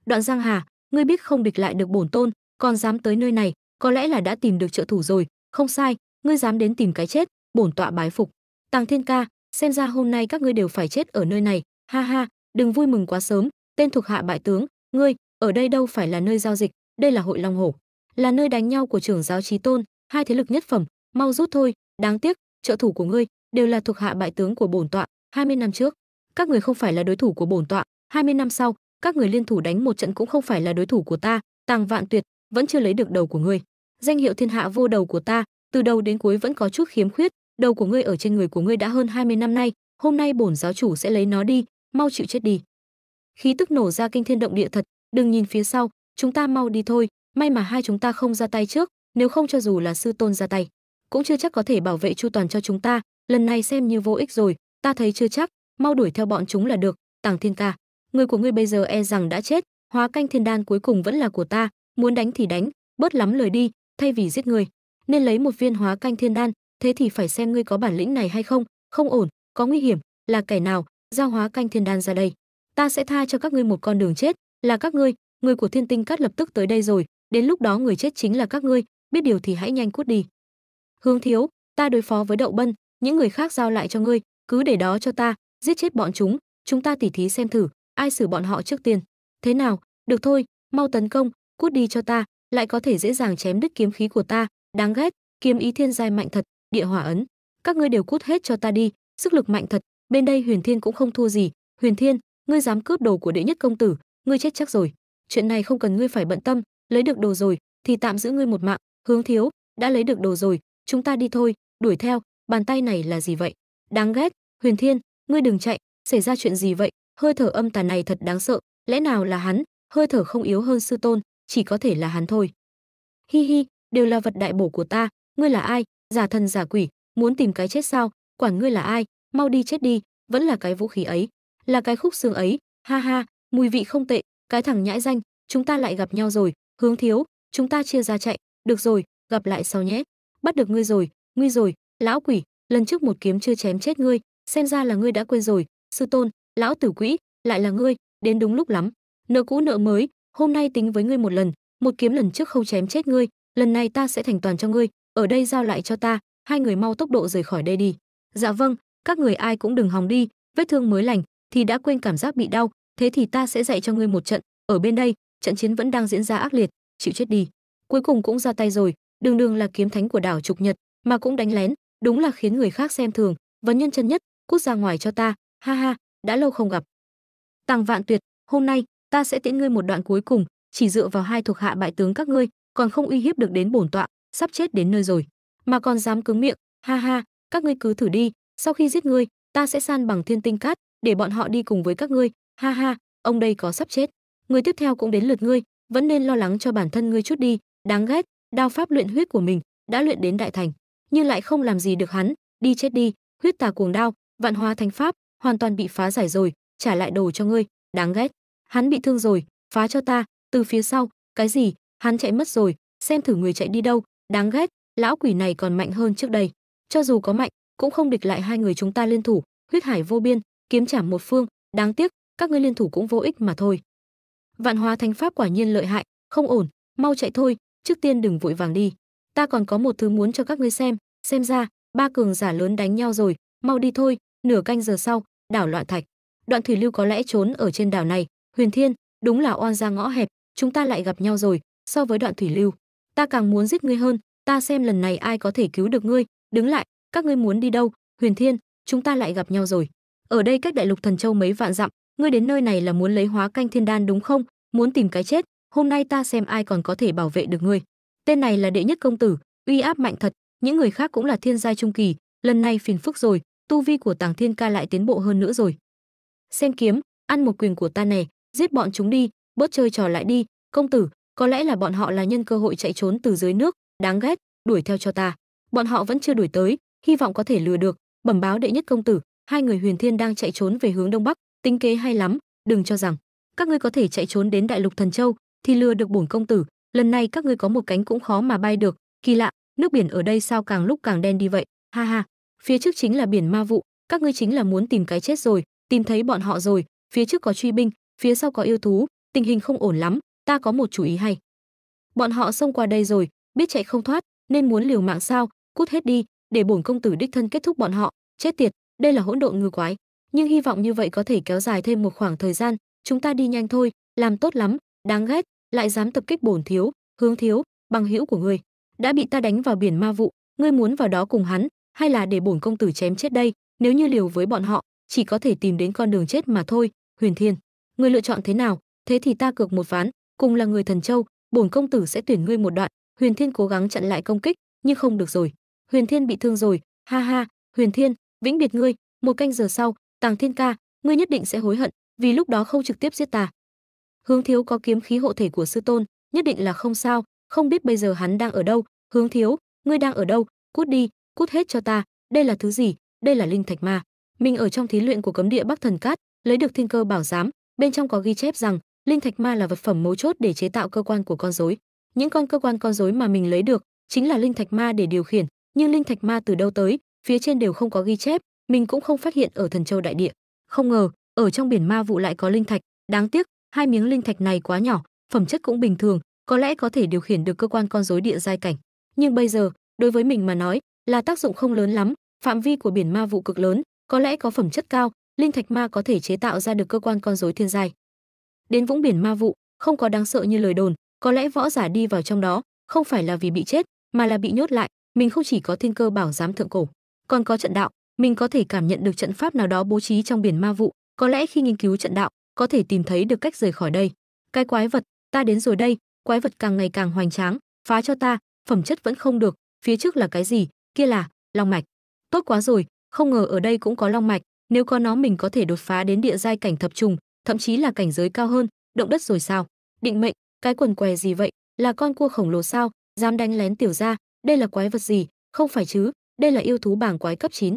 đoạn giang hà ngươi biết không địch lại được bổn tôn còn dám tới nơi này có lẽ là đã tìm được trợ thủ rồi không sai ngươi dám đến tìm cái chết bổn tọa bái phục tàng thiên ca xem ra hôm nay các ngươi đều phải chết ở nơi này ha ha đừng vui mừng quá sớm tên thuộc hạ bại tướng ngươi ở đây đâu phải là nơi giao dịch đây là hội long hổ là nơi đánh nhau của trưởng giáo trí tôn hai thế lực nhất phẩm mau rút thôi đáng tiếc trợ thủ của ngươi đều là thuộc hạ bại tướng của bổn tọa 20 năm trước các người không phải là đối thủ của bổn tọa 20 năm sau các người liên thủ đánh một trận cũng không phải là đối thủ của ta tàng vạn tuyệt vẫn chưa lấy được đầu của ngươi danh hiệu thiên hạ vô đầu của ta từ đầu đến cuối vẫn có chút khiếm khuyết đầu của ngươi ở trên người của ngươi đã hơn 20 năm nay hôm nay bổn giáo chủ sẽ lấy nó đi mau chịu chết đi khí tức nổ ra kinh thiên động địa thật đừng nhìn phía sau chúng ta mau đi thôi may mà hai chúng ta không ra tay trước nếu không cho dù là sư tôn ra tay cũng chưa chắc có thể bảo vệ chu toàn cho chúng ta lần này xem như vô ích rồi ta thấy chưa chắc mau đuổi theo bọn chúng là được tàng thiên ca người của ngươi bây giờ e rằng đã chết hóa canh thiên đan cuối cùng vẫn là của ta muốn đánh thì đánh bớt lắm lời đi thay vì giết người nên lấy một viên hóa canh thiên đan thế thì phải xem ngươi có bản lĩnh này hay không không ổn có nguy hiểm là kẻ nào giao hóa canh thiên đan ra đây ta sẽ tha cho các ngươi một con đường chết là các ngươi người của thiên tinh cát lập tức tới đây rồi đến lúc đó người chết chính là các ngươi biết điều thì hãy nhanh cút đi Hướng thiếu, ta đối phó với đậu bân, những người khác giao lại cho ngươi, cứ để đó cho ta, giết chết bọn chúng, chúng ta tỉ thí xem thử, ai xử bọn họ trước tiên. Thế nào? Được thôi, mau tấn công, cút đi cho ta, lại có thể dễ dàng chém đứt kiếm khí của ta, đáng ghét, kiếm ý thiên giai mạnh thật, địa hỏa ấn, các ngươi đều cút hết cho ta đi, sức lực mạnh thật, bên đây Huyền Thiên cũng không thua gì, Huyền Thiên, ngươi dám cướp đồ của đệ nhất công tử, ngươi chết chắc rồi. Chuyện này không cần ngươi phải bận tâm, lấy được đồ rồi thì tạm giữ ngươi một mạng, Hướng thiếu, đã lấy được đồ rồi chúng ta đi thôi đuổi theo bàn tay này là gì vậy đáng ghét huyền thiên ngươi đừng chạy xảy ra chuyện gì vậy hơi thở âm tà này thật đáng sợ lẽ nào là hắn hơi thở không yếu hơn sư tôn chỉ có thể là hắn thôi hi hi đều là vật đại bổ của ta ngươi là ai giả thần giả quỷ muốn tìm cái chết sao quản ngươi là ai mau đi chết đi vẫn là cái vũ khí ấy là cái khúc xương ấy ha ha mùi vị không tệ cái thằng nhãi danh chúng ta lại gặp nhau rồi hướng thiếu chúng ta chia ra chạy được rồi gặp lại sau nhé bắt được ngươi rồi ngươi rồi lão quỷ lần trước một kiếm chưa chém chết ngươi xem ra là ngươi đã quên rồi sư tôn lão tử quỷ, lại là ngươi đến đúng lúc lắm nợ cũ nợ mới hôm nay tính với ngươi một lần một kiếm lần trước không chém chết ngươi lần này ta sẽ thành toàn cho ngươi ở đây giao lại cho ta hai người mau tốc độ rời khỏi đây đi dạ vâng các người ai cũng đừng hòng đi vết thương mới lành thì đã quên cảm giác bị đau thế thì ta sẽ dạy cho ngươi một trận ở bên đây trận chiến vẫn đang diễn ra ác liệt chịu chết đi cuối cùng cũng ra tay rồi đường đường là kiếm thánh của đảo trục nhật mà cũng đánh lén đúng là khiến người khác xem thường vấn nhân chân nhất cút ra ngoài cho ta ha ha đã lâu không gặp tàng vạn tuyệt hôm nay ta sẽ tiễn ngươi một đoạn cuối cùng chỉ dựa vào hai thuộc hạ bại tướng các ngươi còn không uy hiếp được đến bổn tọa sắp chết đến nơi rồi mà còn dám cứng miệng ha ha các ngươi cứ thử đi sau khi giết ngươi ta sẽ san bằng thiên tinh cát để bọn họ đi cùng với các ngươi ha ha ông đây có sắp chết người tiếp theo cũng đến lượt ngươi vẫn nên lo lắng cho bản thân ngươi chút đi đáng ghét đao pháp luyện huyết của mình đã luyện đến đại thành nhưng lại không làm gì được hắn đi chết đi huyết tà cuồng đao vạn hóa thánh pháp hoàn toàn bị phá giải rồi trả lại đồ cho ngươi đáng ghét hắn bị thương rồi phá cho ta từ phía sau cái gì hắn chạy mất rồi xem thử người chạy đi đâu đáng ghét lão quỷ này còn mạnh hơn trước đây cho dù có mạnh cũng không địch lại hai người chúng ta liên thủ huyết hải vô biên kiếm trả một phương đáng tiếc các ngươi liên thủ cũng vô ích mà thôi vạn hóa thánh pháp quả nhiên lợi hại không ổn mau chạy thôi trước tiên đừng vội vàng đi ta còn có một thứ muốn cho các ngươi xem xem ra ba cường giả lớn đánh nhau rồi mau đi thôi nửa canh giờ sau đảo loạn thạch đoạn thủy lưu có lẽ trốn ở trên đảo này huyền thiên đúng là oan ra ngõ hẹp chúng ta lại gặp nhau rồi so với đoạn thủy lưu ta càng muốn giết ngươi hơn ta xem lần này ai có thể cứu được ngươi đứng lại các ngươi muốn đi đâu huyền thiên chúng ta lại gặp nhau rồi ở đây cách đại lục thần châu mấy vạn dặm ngươi đến nơi này là muốn lấy hóa canh thiên đan đúng không muốn tìm cái chết hôm nay ta xem ai còn có thể bảo vệ được ngươi tên này là đệ nhất công tử uy áp mạnh thật những người khác cũng là thiên giai trung kỳ lần này phiền phức rồi tu vi của tàng thiên ca lại tiến bộ hơn nữa rồi xem kiếm ăn một quyền của ta này giết bọn chúng đi bớt chơi trò lại đi công tử có lẽ là bọn họ là nhân cơ hội chạy trốn từ dưới nước đáng ghét đuổi theo cho ta bọn họ vẫn chưa đuổi tới hy vọng có thể lừa được bẩm báo đệ nhất công tử hai người huyền thiên đang chạy trốn về hướng đông bắc tính kế hay lắm đừng cho rằng các ngươi có thể chạy trốn đến đại lục thần châu thì lừa được bổn công tử lần này các ngươi có một cánh cũng khó mà bay được kỳ lạ nước biển ở đây sao càng lúc càng đen đi vậy ha ha phía trước chính là biển ma vụ các ngươi chính là muốn tìm cái chết rồi tìm thấy bọn họ rồi phía trước có truy binh phía sau có yêu thú tình hình không ổn lắm ta có một chủ ý hay bọn họ xông qua đây rồi biết chạy không thoát nên muốn liều mạng sao cút hết đi để bổn công tử đích thân kết thúc bọn họ chết tiệt đây là hỗn độn ngư quái nhưng hy vọng như vậy có thể kéo dài thêm một khoảng thời gian chúng ta đi nhanh thôi làm tốt lắm đáng ghét lại dám tập kích bổn thiếu hướng thiếu bằng hữu của ngươi đã bị ta đánh vào biển ma vụ ngươi muốn vào đó cùng hắn hay là để bổn công tử chém chết đây nếu như liều với bọn họ chỉ có thể tìm đến con đường chết mà thôi huyền thiên ngươi lựa chọn thế nào thế thì ta cược một ván cùng là người thần châu bổn công tử sẽ tuyển ngươi một đoạn huyền thiên cố gắng chặn lại công kích nhưng không được rồi huyền thiên bị thương rồi ha ha huyền thiên vĩnh biệt ngươi một canh giờ sau tàng thiên ca ngươi nhất định sẽ hối hận vì lúc đó không trực tiếp giết ta Hướng Thiếu có kiếm khí hộ thể của sư tôn, nhất định là không sao, không biết bây giờ hắn đang ở đâu, Hướng Thiếu, ngươi đang ở đâu, cút đi, cút hết cho ta, đây là thứ gì, đây là linh thạch ma. Mình ở trong thí luyện của cấm địa Bắc Thần Cát, lấy được thiên cơ bảo giám, bên trong có ghi chép rằng linh thạch ma là vật phẩm mấu chốt để chế tạo cơ quan của con rối. Những con cơ quan con rối mà mình lấy được chính là linh thạch ma để điều khiển, nhưng linh thạch ma từ đâu tới, phía trên đều không có ghi chép, mình cũng không phát hiện ở Thần Châu đại địa. Không ngờ, ở trong biển ma vụ lại có linh thạch, đáng tiếc, hai miếng linh thạch này quá nhỏ phẩm chất cũng bình thường có lẽ có thể điều khiển được cơ quan con rối địa giai cảnh nhưng bây giờ đối với mình mà nói là tác dụng không lớn lắm phạm vi của biển ma vụ cực lớn có lẽ có phẩm chất cao linh thạch ma có thể chế tạo ra được cơ quan con rối thiên giai đến vũng biển ma vụ không có đáng sợ như lời đồn có lẽ võ giả đi vào trong đó không phải là vì bị chết mà là bị nhốt lại mình không chỉ có thiên cơ bảo giám thượng cổ còn có trận đạo mình có thể cảm nhận được trận pháp nào đó bố trí trong biển ma vụ có lẽ khi nghiên cứu trận đạo có thể tìm thấy được cách rời khỏi đây. Cái quái vật, ta đến rồi đây, quái vật càng ngày càng hoành tráng, phá cho ta, phẩm chất vẫn không được, phía trước là cái gì, kia là long mạch. Tốt quá rồi, không ngờ ở đây cũng có long mạch, nếu có nó mình có thể đột phá đến địa giai cảnh thập trùng, thậm chí là cảnh giới cao hơn, động đất rồi sao? Định mệnh, cái quần què gì vậy, là con cua khổng lồ sao, dám đánh lén tiểu gia, đây là quái vật gì, không phải chứ, đây là yêu thú bảng quái cấp 9.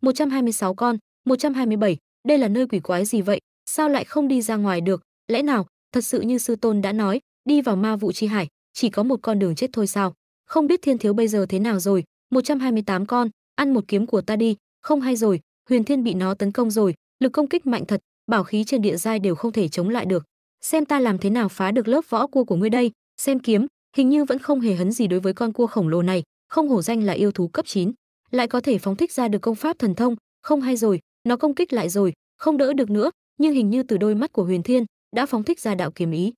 126 con, 127, đây là nơi quỷ quái gì vậy, sao lại không đi ra ngoài được, lẽ nào, thật sự như sư tôn đã nói, đi vào ma vụ chi hải, chỉ có một con đường chết thôi sao? Không biết thiên thiếu bây giờ thế nào rồi, 128 con, ăn một kiếm của ta đi, không hay rồi, huyền thiên bị nó tấn công rồi, lực công kích mạnh thật, bảo khí trên địa giai đều không thể chống lại được. Xem ta làm thế nào phá được lớp võ cua của ngươi đây, xem kiếm, hình như vẫn không hề hấn gì đối với con cua khổng lồ này, không hổ danh là yêu thú cấp 9, lại có thể phóng thích ra được công pháp thần thông, không hay rồi, nó công kích lại rồi, không đỡ được nữa, nhưng hình như từ đôi mắt của Huyền Thiên đã phóng thích ra đạo kiếm ý.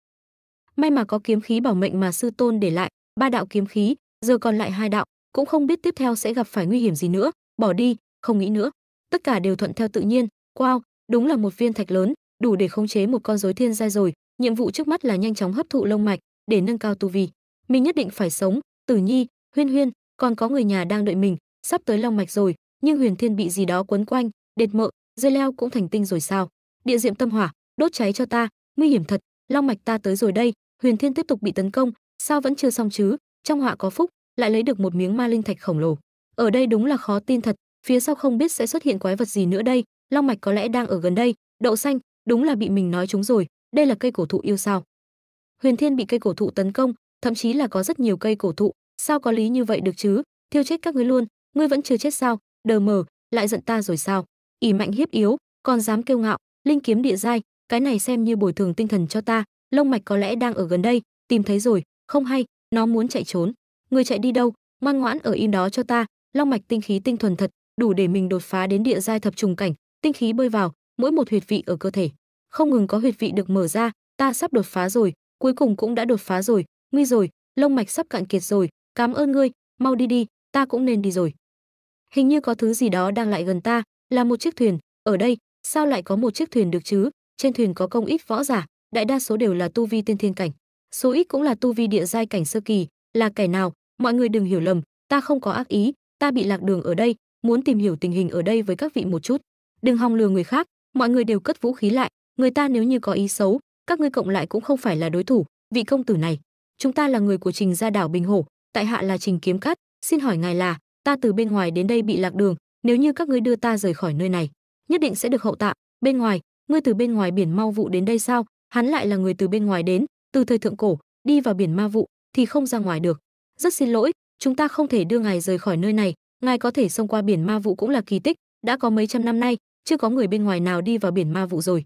May mà có kiếm khí bảo mệnh mà sư tôn để lại, ba đạo kiếm khí, giờ còn lại hai đạo, cũng không biết tiếp theo sẽ gặp phải nguy hiểm gì nữa, bỏ đi, không nghĩ nữa. Tất cả đều thuận theo tự nhiên, wow, đúng là một viên thạch lớn, đủ để khống chế một con rối thiên giai rồi, nhiệm vụ trước mắt là nhanh chóng hấp thụ lông mạch để nâng cao tu vi. Mình nhất định phải sống, Tử Nhi, Huyên Huyên, còn có người nhà đang đợi mình, sắp tới long mạch rồi, nhưng Huyền Thiên bị gì đó quấn quanh, đệt mợ, dây leo cũng thành tinh rồi sao? địa diệm tâm hỏa đốt cháy cho ta nguy hiểm thật long mạch ta tới rồi đây huyền thiên tiếp tục bị tấn công sao vẫn chưa xong chứ trong họa có phúc lại lấy được một miếng ma linh thạch khổng lồ ở đây đúng là khó tin thật phía sau không biết sẽ xuất hiện quái vật gì nữa đây long mạch có lẽ đang ở gần đây đậu xanh đúng là bị mình nói chúng rồi đây là cây cổ thụ yêu sao huyền thiên bị cây cổ thụ tấn công thậm chí là có rất nhiều cây cổ thụ sao có lý như vậy được chứ thiêu chết các ngươi luôn ngươi vẫn chưa chết sao đờ mờ lại giận ta rồi sao ỉ mạnh hiếp yếu còn dám kêu ngạo linh kiếm địa giai cái này xem như bồi thường tinh thần cho ta lông mạch có lẽ đang ở gần đây tìm thấy rồi không hay nó muốn chạy trốn người chạy đi đâu ngoan ngoãn ở im đó cho ta long mạch tinh khí tinh thuần thật đủ để mình đột phá đến địa giai thập trùng cảnh tinh khí bơi vào mỗi một huyệt vị ở cơ thể không ngừng có huyệt vị được mở ra ta sắp đột phá rồi cuối cùng cũng đã đột phá rồi nguy rồi lông mạch sắp cạn kiệt rồi cảm ơn ngươi mau đi đi ta cũng nên đi rồi hình như có thứ gì đó đang lại gần ta là một chiếc thuyền ở đây sao lại có một chiếc thuyền được chứ trên thuyền có công ít võ giả đại đa số đều là tu vi tiên thiên cảnh số ít cũng là tu vi địa giai cảnh sơ kỳ là kẻ nào mọi người đừng hiểu lầm ta không có ác ý ta bị lạc đường ở đây muốn tìm hiểu tình hình ở đây với các vị một chút đừng hòng lừa người khác mọi người đều cất vũ khí lại người ta nếu như có ý xấu các ngươi cộng lại cũng không phải là đối thủ vị công tử này chúng ta là người của trình gia đảo bình hổ tại hạ là trình kiếm cắt xin hỏi ngài là ta từ bên ngoài đến đây bị lạc đường nếu như các ngươi đưa ta rời khỏi nơi này nhất định sẽ được hậu tạ bên ngoài ngươi từ bên ngoài biển mau vụ đến đây sao hắn lại là người từ bên ngoài đến từ thời thượng cổ đi vào biển ma vụ thì không ra ngoài được rất xin lỗi chúng ta không thể đưa ngài rời khỏi nơi này ngài có thể xông qua biển ma vụ cũng là kỳ tích đã có mấy trăm năm nay chưa có người bên ngoài nào đi vào biển ma vụ rồi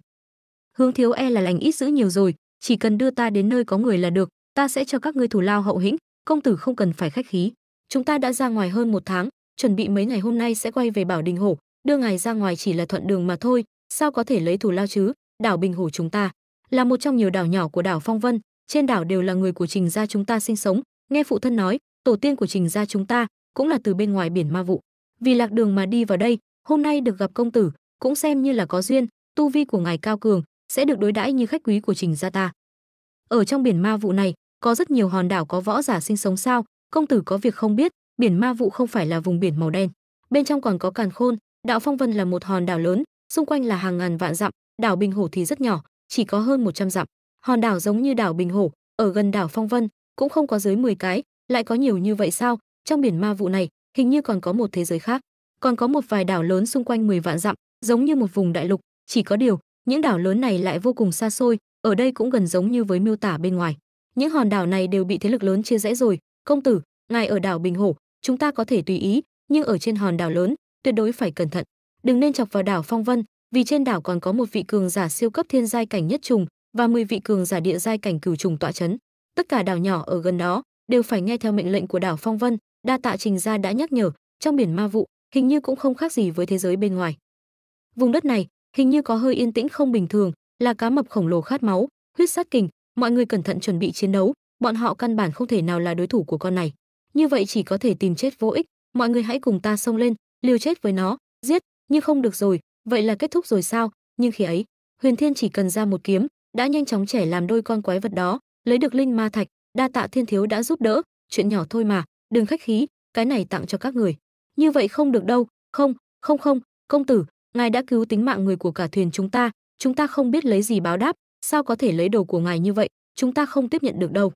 hướng thiếu e là lành ít giữ nhiều rồi chỉ cần đưa ta đến nơi có người là được ta sẽ cho các ngươi thủ lao hậu hĩnh công tử không cần phải khách khí chúng ta đã ra ngoài hơn một tháng chuẩn bị mấy ngày hôm nay sẽ quay về bảo đình hổ đưa ngài ra ngoài chỉ là thuận đường mà thôi, sao có thể lấy thù lao chứ? Đảo Bình Hổ chúng ta là một trong nhiều đảo nhỏ của đảo Phong Vân, trên đảo đều là người của Trình gia chúng ta sinh sống, nghe phụ thân nói, tổ tiên của Trình gia chúng ta cũng là từ bên ngoài biển ma vụ. Vì lạc đường mà đi vào đây, hôm nay được gặp công tử, cũng xem như là có duyên, tu vi của ngài cao cường, sẽ được đối đãi như khách quý của Trình gia ta. Ở trong biển ma vụ này, có rất nhiều hòn đảo có võ giả sinh sống sao? Công tử có việc không biết, biển ma vụ không phải là vùng biển màu đen, bên trong còn có càn khôn, Đảo Phong Vân là một hòn đảo lớn, xung quanh là hàng ngàn vạn dặm, đảo Bình Hổ thì rất nhỏ, chỉ có hơn 100 dặm. Hòn đảo giống như đảo Bình Hổ, ở gần đảo Phong Vân cũng không có dưới 10 cái, lại có nhiều như vậy sao? Trong biển ma vụ này, hình như còn có một thế giới khác. Còn có một vài đảo lớn xung quanh 10 vạn dặm, giống như một vùng đại lục, chỉ có điều, những đảo lớn này lại vô cùng xa xôi, ở đây cũng gần giống như với miêu tả bên ngoài. Những hòn đảo này đều bị thế lực lớn chia rẽ rồi, công tử, ngài ở đảo Bình Hổ, chúng ta có thể tùy ý, nhưng ở trên hòn đảo lớn, tuyệt đối phải cẩn thận, đừng nên chọc vào đảo Phong Vân, vì trên đảo còn có một vị cường giả siêu cấp thiên giai cảnh nhất trùng và 10 vị cường giả địa giai cảnh cửu trùng tọa chấn. Tất cả đảo nhỏ ở gần đó đều phải nghe theo mệnh lệnh của đảo Phong Vân, đa tạ Trình gia đã nhắc nhở, trong biển ma vụ, hình như cũng không khác gì với thế giới bên ngoài. Vùng đất này hình như có hơi yên tĩnh không bình thường, là cá mập khổng lồ khát máu, huyết sát kình, mọi người cẩn thận chuẩn bị chiến đấu, bọn họ căn bản không thể nào là đối thủ của con này. Như vậy chỉ có thể tìm chết vô ích, mọi người hãy cùng ta xông lên, liều chết với nó giết nhưng không được rồi vậy là kết thúc rồi sao nhưng khi ấy huyền thiên chỉ cần ra một kiếm đã nhanh chóng trẻ làm đôi con quái vật đó lấy được linh ma thạch đa tạ thiên thiếu đã giúp đỡ chuyện nhỏ thôi mà đừng khách khí cái này tặng cho các người như vậy không được đâu không không không công tử ngài đã cứu tính mạng người của cả thuyền chúng ta chúng ta không biết lấy gì báo đáp sao có thể lấy đồ của ngài như vậy chúng ta không tiếp nhận được đâu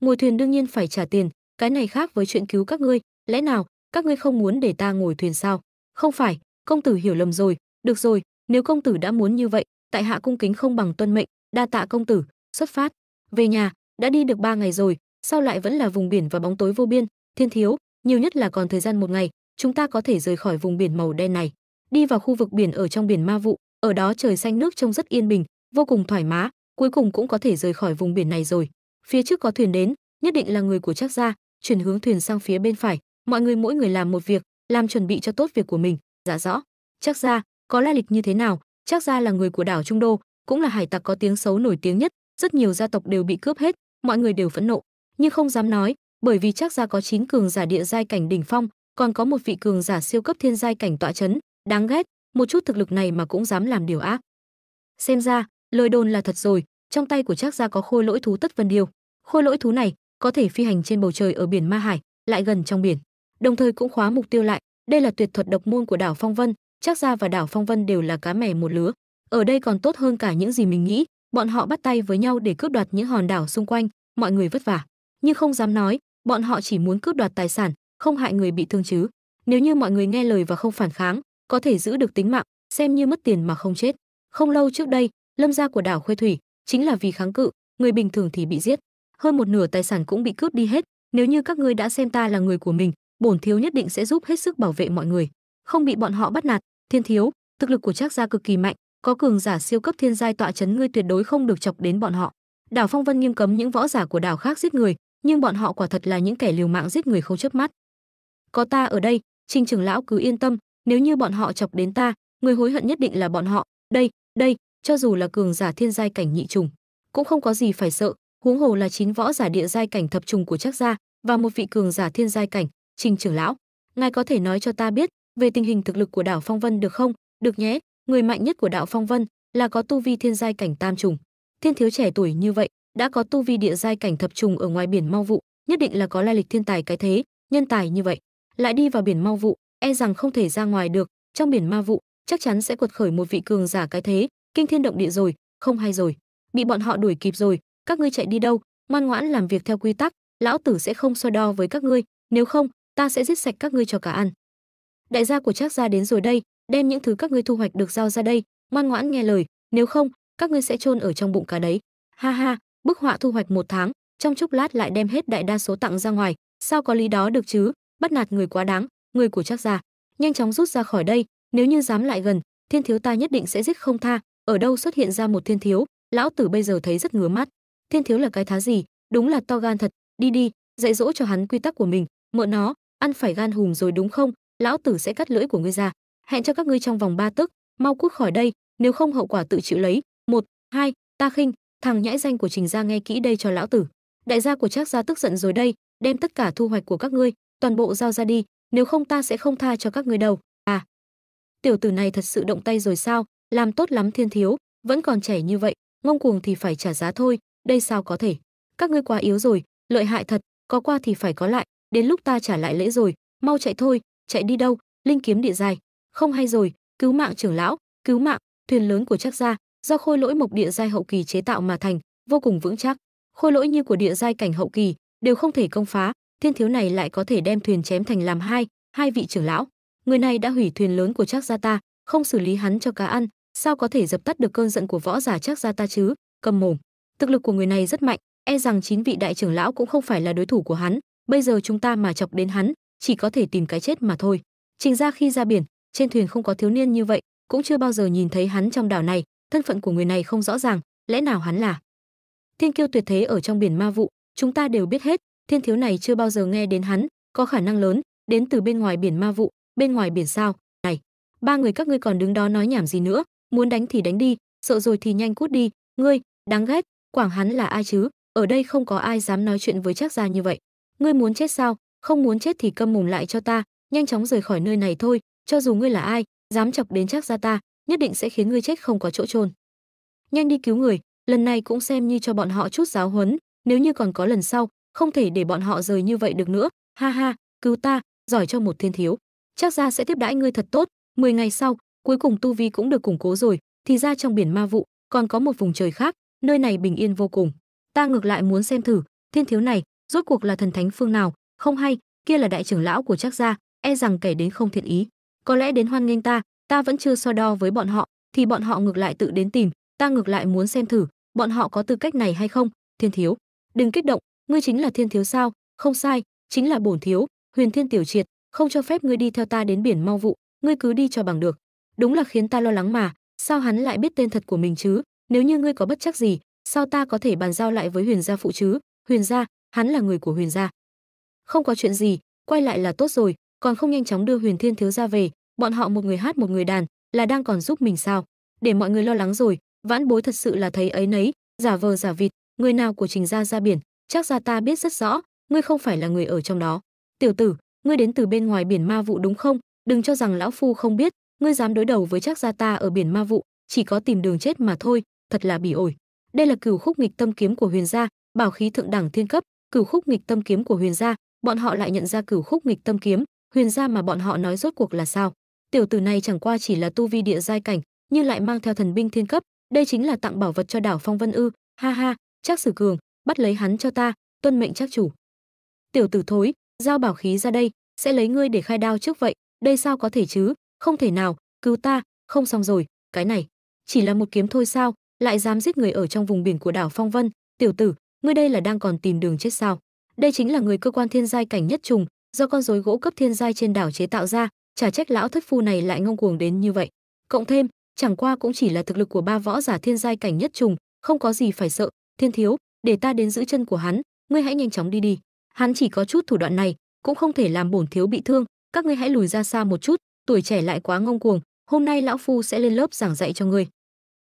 ngồi thuyền đương nhiên phải trả tiền cái này khác với chuyện cứu các ngươi lẽ nào các ngươi không muốn để ta ngồi thuyền sao? Không phải, công tử hiểu lầm rồi, được rồi, nếu công tử đã muốn như vậy, tại hạ cung kính không bằng tuân mệnh, đa tạ công tử, xuất phát. Về nhà, đã đi được ba ngày rồi, sau lại vẫn là vùng biển và bóng tối vô biên, thiên thiếu, nhiều nhất là còn thời gian một ngày, chúng ta có thể rời khỏi vùng biển màu đen này, đi vào khu vực biển ở trong biển ma vụ, ở đó trời xanh nước trông rất yên bình, vô cùng thoải mái, cuối cùng cũng có thể rời khỏi vùng biển này rồi. Phía trước có thuyền đến, nhất định là người của Trác gia, chuyển hướng thuyền sang phía bên phải, mọi người mỗi người làm một việc làm chuẩn bị cho tốt việc của mình dạ rõ chắc ra có la lịch như thế nào chắc ra là người của đảo trung đô cũng là hải tặc có tiếng xấu nổi tiếng nhất rất nhiều gia tộc đều bị cướp hết mọi người đều phẫn nộ nhưng không dám nói bởi vì chắc ra có chín cường giả địa giai cảnh đỉnh phong còn có một vị cường giả siêu cấp thiên giai cảnh tọa chấn đáng ghét một chút thực lực này mà cũng dám làm điều ác xem ra lời đồn là thật rồi trong tay của chắc gia có khôi lỗi thú tất vân điêu khôi lỗi thú này có thể phi hành trên bầu trời ở biển ma hải lại gần trong biển đồng thời cũng khóa mục tiêu lại. Đây là tuyệt thuật độc môn của đảo Phong Vân, chắc ra và đảo Phong Vân đều là cá mẻ một lứa. Ở đây còn tốt hơn cả những gì mình nghĩ, bọn họ bắt tay với nhau để cướp đoạt những hòn đảo xung quanh, mọi người vất vả, nhưng không dám nói, bọn họ chỉ muốn cướp đoạt tài sản, không hại người bị thương chứ. Nếu như mọi người nghe lời và không phản kháng, có thể giữ được tính mạng, xem như mất tiền mà không chết. Không lâu trước đây, lâm gia của đảo Khuê Thủy chính là vì kháng cự, người bình thường thì bị giết, hơn một nửa tài sản cũng bị cướp đi hết. Nếu như các ngươi đã xem ta là người của mình, bổn thiếu nhất định sẽ giúp hết sức bảo vệ mọi người không bị bọn họ bắt nạt thiên thiếu thực lực của trác gia cực kỳ mạnh có cường giả siêu cấp thiên giai tọa chấn ngươi tuyệt đối không được chọc đến bọn họ đảo phong vân nghiêm cấm những võ giả của đảo khác giết người nhưng bọn họ quả thật là những kẻ liều mạng giết người không chớp mắt có ta ở đây trình trưởng lão cứ yên tâm nếu như bọn họ chọc đến ta người hối hận nhất định là bọn họ đây đây cho dù là cường giả thiên giai cảnh nhị trùng cũng không có gì phải sợ huống hồ là chín võ giả địa giai cảnh thập trùng của trác gia và một vị cường giả thiên giai cảnh Trình trưởng lão, ngài có thể nói cho ta biết về tình hình thực lực của đảo Phong Vân được không? Được nhé, người mạnh nhất của đảo Phong Vân là có tu vi thiên giai cảnh tam trùng. Thiên thiếu trẻ tuổi như vậy, đã có tu vi địa giai cảnh thập trùng ở ngoài biển mau vụ, nhất định là có lai lịch thiên tài cái thế, nhân tài như vậy, lại đi vào biển mau vụ, e rằng không thể ra ngoài được, trong biển ma vụ, chắc chắn sẽ quật khởi một vị cường giả cái thế, kinh thiên động địa rồi, không hay rồi. Bị bọn họ đuổi kịp rồi, các ngươi chạy đi đâu? Ngoan ngoãn làm việc theo quy tắc, lão tử sẽ không so đo với các ngươi, nếu không, ta sẽ giết sạch các ngươi cho cả ăn đại gia của trác gia đến rồi đây đem những thứ các ngươi thu hoạch được giao ra đây ngoan ngoãn nghe lời nếu không các ngươi sẽ chôn ở trong bụng cá đấy ha ha bức họa thu hoạch một tháng trong chốc lát lại đem hết đại đa số tặng ra ngoài sao có lý đó được chứ bắt nạt người quá đáng người của trác gia nhanh chóng rút ra khỏi đây nếu như dám lại gần thiên thiếu ta nhất định sẽ giết không tha ở đâu xuất hiện ra một thiên thiếu lão tử bây giờ thấy rất ngứa mắt thiên thiếu là cái thá gì đúng là to gan thật đi đi dạy dỗ cho hắn quy tắc của mình mượn nó ăn phải gan hùm rồi đúng không lão tử sẽ cắt lưỡi của ngươi ra hẹn cho các ngươi trong vòng ba tức mau cút khỏi đây nếu không hậu quả tự chịu lấy một hai ta khinh thằng nhãi danh của trình gia nghe kỹ đây cho lão tử đại gia của trác gia tức giận rồi đây đem tất cả thu hoạch của các ngươi toàn bộ giao ra đi nếu không ta sẽ không tha cho các ngươi đâu à tiểu tử này thật sự động tay rồi sao làm tốt lắm thiên thiếu vẫn còn trẻ như vậy ngông cuồng thì phải trả giá thôi đây sao có thể các ngươi quá yếu rồi lợi hại thật có qua thì phải có lại đến lúc ta trả lại lễ rồi mau chạy thôi chạy đi đâu linh kiếm địa dài không hay rồi cứu mạng trưởng lão cứu mạng thuyền lớn của trác gia do khôi lỗi mộc địa giai hậu kỳ chế tạo mà thành vô cùng vững chắc khôi lỗi như của địa giai cảnh hậu kỳ đều không thể công phá thiên thiếu này lại có thể đem thuyền chém thành làm hai hai vị trưởng lão người này đã hủy thuyền lớn của trác gia ta không xử lý hắn cho cá ăn sao có thể dập tắt được cơn giận của võ giả trác gia ta chứ cầm mồm thực lực của người này rất mạnh e rằng chín vị đại trưởng lão cũng không phải là đối thủ của hắn bây giờ chúng ta mà chọc đến hắn chỉ có thể tìm cái chết mà thôi trình ra khi ra biển trên thuyền không có thiếu niên như vậy cũng chưa bao giờ nhìn thấy hắn trong đảo này thân phận của người này không rõ ràng lẽ nào hắn là thiên kiêu tuyệt thế ở trong biển ma vụ chúng ta đều biết hết thiên thiếu này chưa bao giờ nghe đến hắn có khả năng lớn đến từ bên ngoài biển ma vụ bên ngoài biển sao này ba người các ngươi còn đứng đó nói nhảm gì nữa muốn đánh thì đánh đi sợ rồi thì nhanh cút đi ngươi đáng ghét quảng hắn là ai chứ ở đây không có ai dám nói chuyện với chắc gia như vậy ngươi muốn chết sao không muốn chết thì câm mồm lại cho ta nhanh chóng rời khỏi nơi này thôi cho dù ngươi là ai dám chọc đến chắc ra ta nhất định sẽ khiến ngươi chết không có chỗ trôn. nhanh đi cứu người lần này cũng xem như cho bọn họ chút giáo huấn nếu như còn có lần sau không thể để bọn họ rời như vậy được nữa ha ha cứu ta giỏi cho một thiên thiếu chắc ra sẽ tiếp đãi ngươi thật tốt 10 ngày sau cuối cùng tu vi cũng được củng cố rồi thì ra trong biển ma vụ còn có một vùng trời khác nơi này bình yên vô cùng ta ngược lại muốn xem thử thiên thiếu này rốt cuộc là thần thánh phương nào không hay kia là đại trưởng lão của trác gia e rằng kể đến không thiện ý có lẽ đến hoan nghênh ta ta vẫn chưa so đo với bọn họ thì bọn họ ngược lại tự đến tìm ta ngược lại muốn xem thử bọn họ có tư cách này hay không thiên thiếu đừng kích động ngươi chính là thiên thiếu sao không sai chính là bổn thiếu huyền thiên tiểu triệt không cho phép ngươi đi theo ta đến biển mau vụ ngươi cứ đi cho bằng được đúng là khiến ta lo lắng mà sao hắn lại biết tên thật của mình chứ nếu như ngươi có bất chắc gì sao ta có thể bàn giao lại với huyền gia phụ chứ huyền gia hắn là người của Huyền gia. Không có chuyện gì, quay lại là tốt rồi, còn không nhanh chóng đưa Huyền Thiên thiếu gia về, bọn họ một người hát một người đàn, là đang còn giúp mình sao? Để mọi người lo lắng rồi, vãn bối thật sự là thấy ấy nấy, giả vờ giả vịt, người nào của Trình gia ra biển, chắc ra ta biết rất rõ, ngươi không phải là người ở trong đó. Tiểu tử, ngươi đến từ bên ngoài biển ma vụ đúng không? Đừng cho rằng lão phu không biết, ngươi dám đối đầu với chắc gia ta ở biển ma vụ, chỉ có tìm đường chết mà thôi, thật là bỉ ổi. Đây là cửu khúc nghịch tâm kiếm của Huyền gia, bảo khí thượng đẳng thiên cấp, cửu khúc nghịch tâm kiếm của huyền gia bọn họ lại nhận ra cửu khúc nghịch tâm kiếm huyền gia mà bọn họ nói rốt cuộc là sao tiểu tử này chẳng qua chỉ là tu vi địa giai cảnh nhưng lại mang theo thần binh thiên cấp đây chính là tặng bảo vật cho đảo phong vân ư ha ha chắc sử cường bắt lấy hắn cho ta tuân mệnh chắc chủ tiểu tử thối giao bảo khí ra đây sẽ lấy ngươi để khai đao trước vậy đây sao có thể chứ không thể nào cứu ta không xong rồi cái này chỉ là một kiếm thôi sao lại dám giết người ở trong vùng biển của đảo phong vân tiểu tử ngươi đây là đang còn tìm đường chết sao đây chính là người cơ quan thiên giai cảnh nhất trùng do con rối gỗ cấp thiên giai trên đảo chế tạo ra chả trách lão thất phu này lại ngông cuồng đến như vậy cộng thêm chẳng qua cũng chỉ là thực lực của ba võ giả thiên giai cảnh nhất trùng không có gì phải sợ thiên thiếu để ta đến giữ chân của hắn ngươi hãy nhanh chóng đi đi hắn chỉ có chút thủ đoạn này cũng không thể làm bổn thiếu bị thương các ngươi hãy lùi ra xa một chút tuổi trẻ lại quá ngông cuồng hôm nay lão phu sẽ lên lớp giảng dạy cho ngươi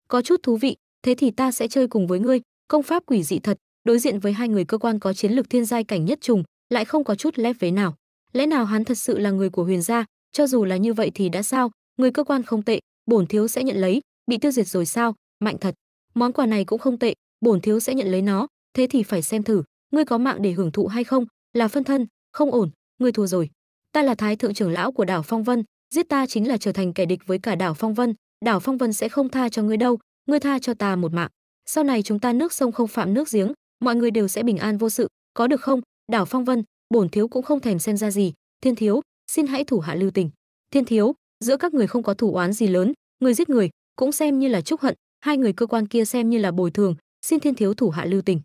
có chút thú vị thế thì ta sẽ chơi cùng với ngươi công pháp quỷ dị thật đối diện với hai người cơ quan có chiến lược thiên giai cảnh nhất trùng lại không có chút lép vế nào lẽ nào hắn thật sự là người của huyền gia cho dù là như vậy thì đã sao người cơ quan không tệ bổn thiếu sẽ nhận lấy bị tiêu diệt rồi sao mạnh thật món quà này cũng không tệ bổn thiếu sẽ nhận lấy nó thế thì phải xem thử ngươi có mạng để hưởng thụ hay không là phân thân không ổn ngươi thua rồi ta là thái thượng trưởng lão của đảo phong vân giết ta chính là trở thành kẻ địch với cả đảo phong vân đảo phong vân sẽ không tha cho ngươi đâu ngươi tha cho ta một mạng sau này chúng ta nước sông không phạm nước giếng mọi người đều sẽ bình an vô sự có được không đảo phong vân bổn thiếu cũng không thèm xem ra gì thiên thiếu xin hãy thủ hạ lưu tình thiên thiếu giữa các người không có thủ oán gì lớn người giết người cũng xem như là chúc hận hai người cơ quan kia xem như là bồi thường xin thiên thiếu thủ hạ lưu tình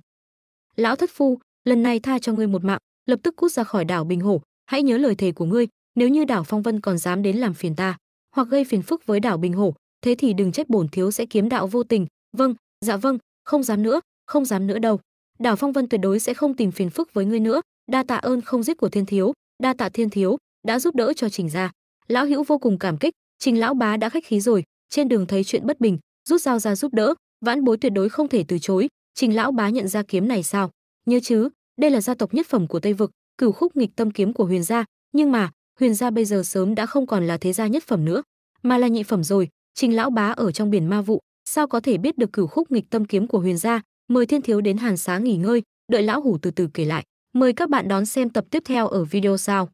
lão thất phu lần này tha cho ngươi một mạng lập tức cút ra khỏi đảo bình hổ hãy nhớ lời thề của ngươi nếu như đảo phong vân còn dám đến làm phiền ta hoặc gây phiền phức với đảo bình hổ thế thì đừng trách bổn thiếu sẽ kiếm đạo vô tình vâng dạ vâng không dám nữa không dám nữa đâu đảo phong vân tuyệt đối sẽ không tìm phiền phức với ngươi nữa đa tạ ơn không giết của thiên thiếu đa tạ thiên thiếu đã giúp đỡ cho trình gia lão hữu vô cùng cảm kích trình lão bá đã khách khí rồi trên đường thấy chuyện bất bình rút dao ra giúp đỡ vãn bối tuyệt đối không thể từ chối trình lão bá nhận ra kiếm này sao nhớ chứ đây là gia tộc nhất phẩm của tây vực cửu khúc nghịch tâm kiếm của huyền gia nhưng mà huyền gia bây giờ sớm đã không còn là thế gia nhất phẩm nữa mà là nhị phẩm rồi trình lão bá ở trong biển ma vụ sao có thể biết được cửu khúc nghịch tâm kiếm của huyền gia mời thiên thiếu đến hàn xá nghỉ ngơi đợi lão hủ từ từ kể lại mời các bạn đón xem tập tiếp theo ở video sau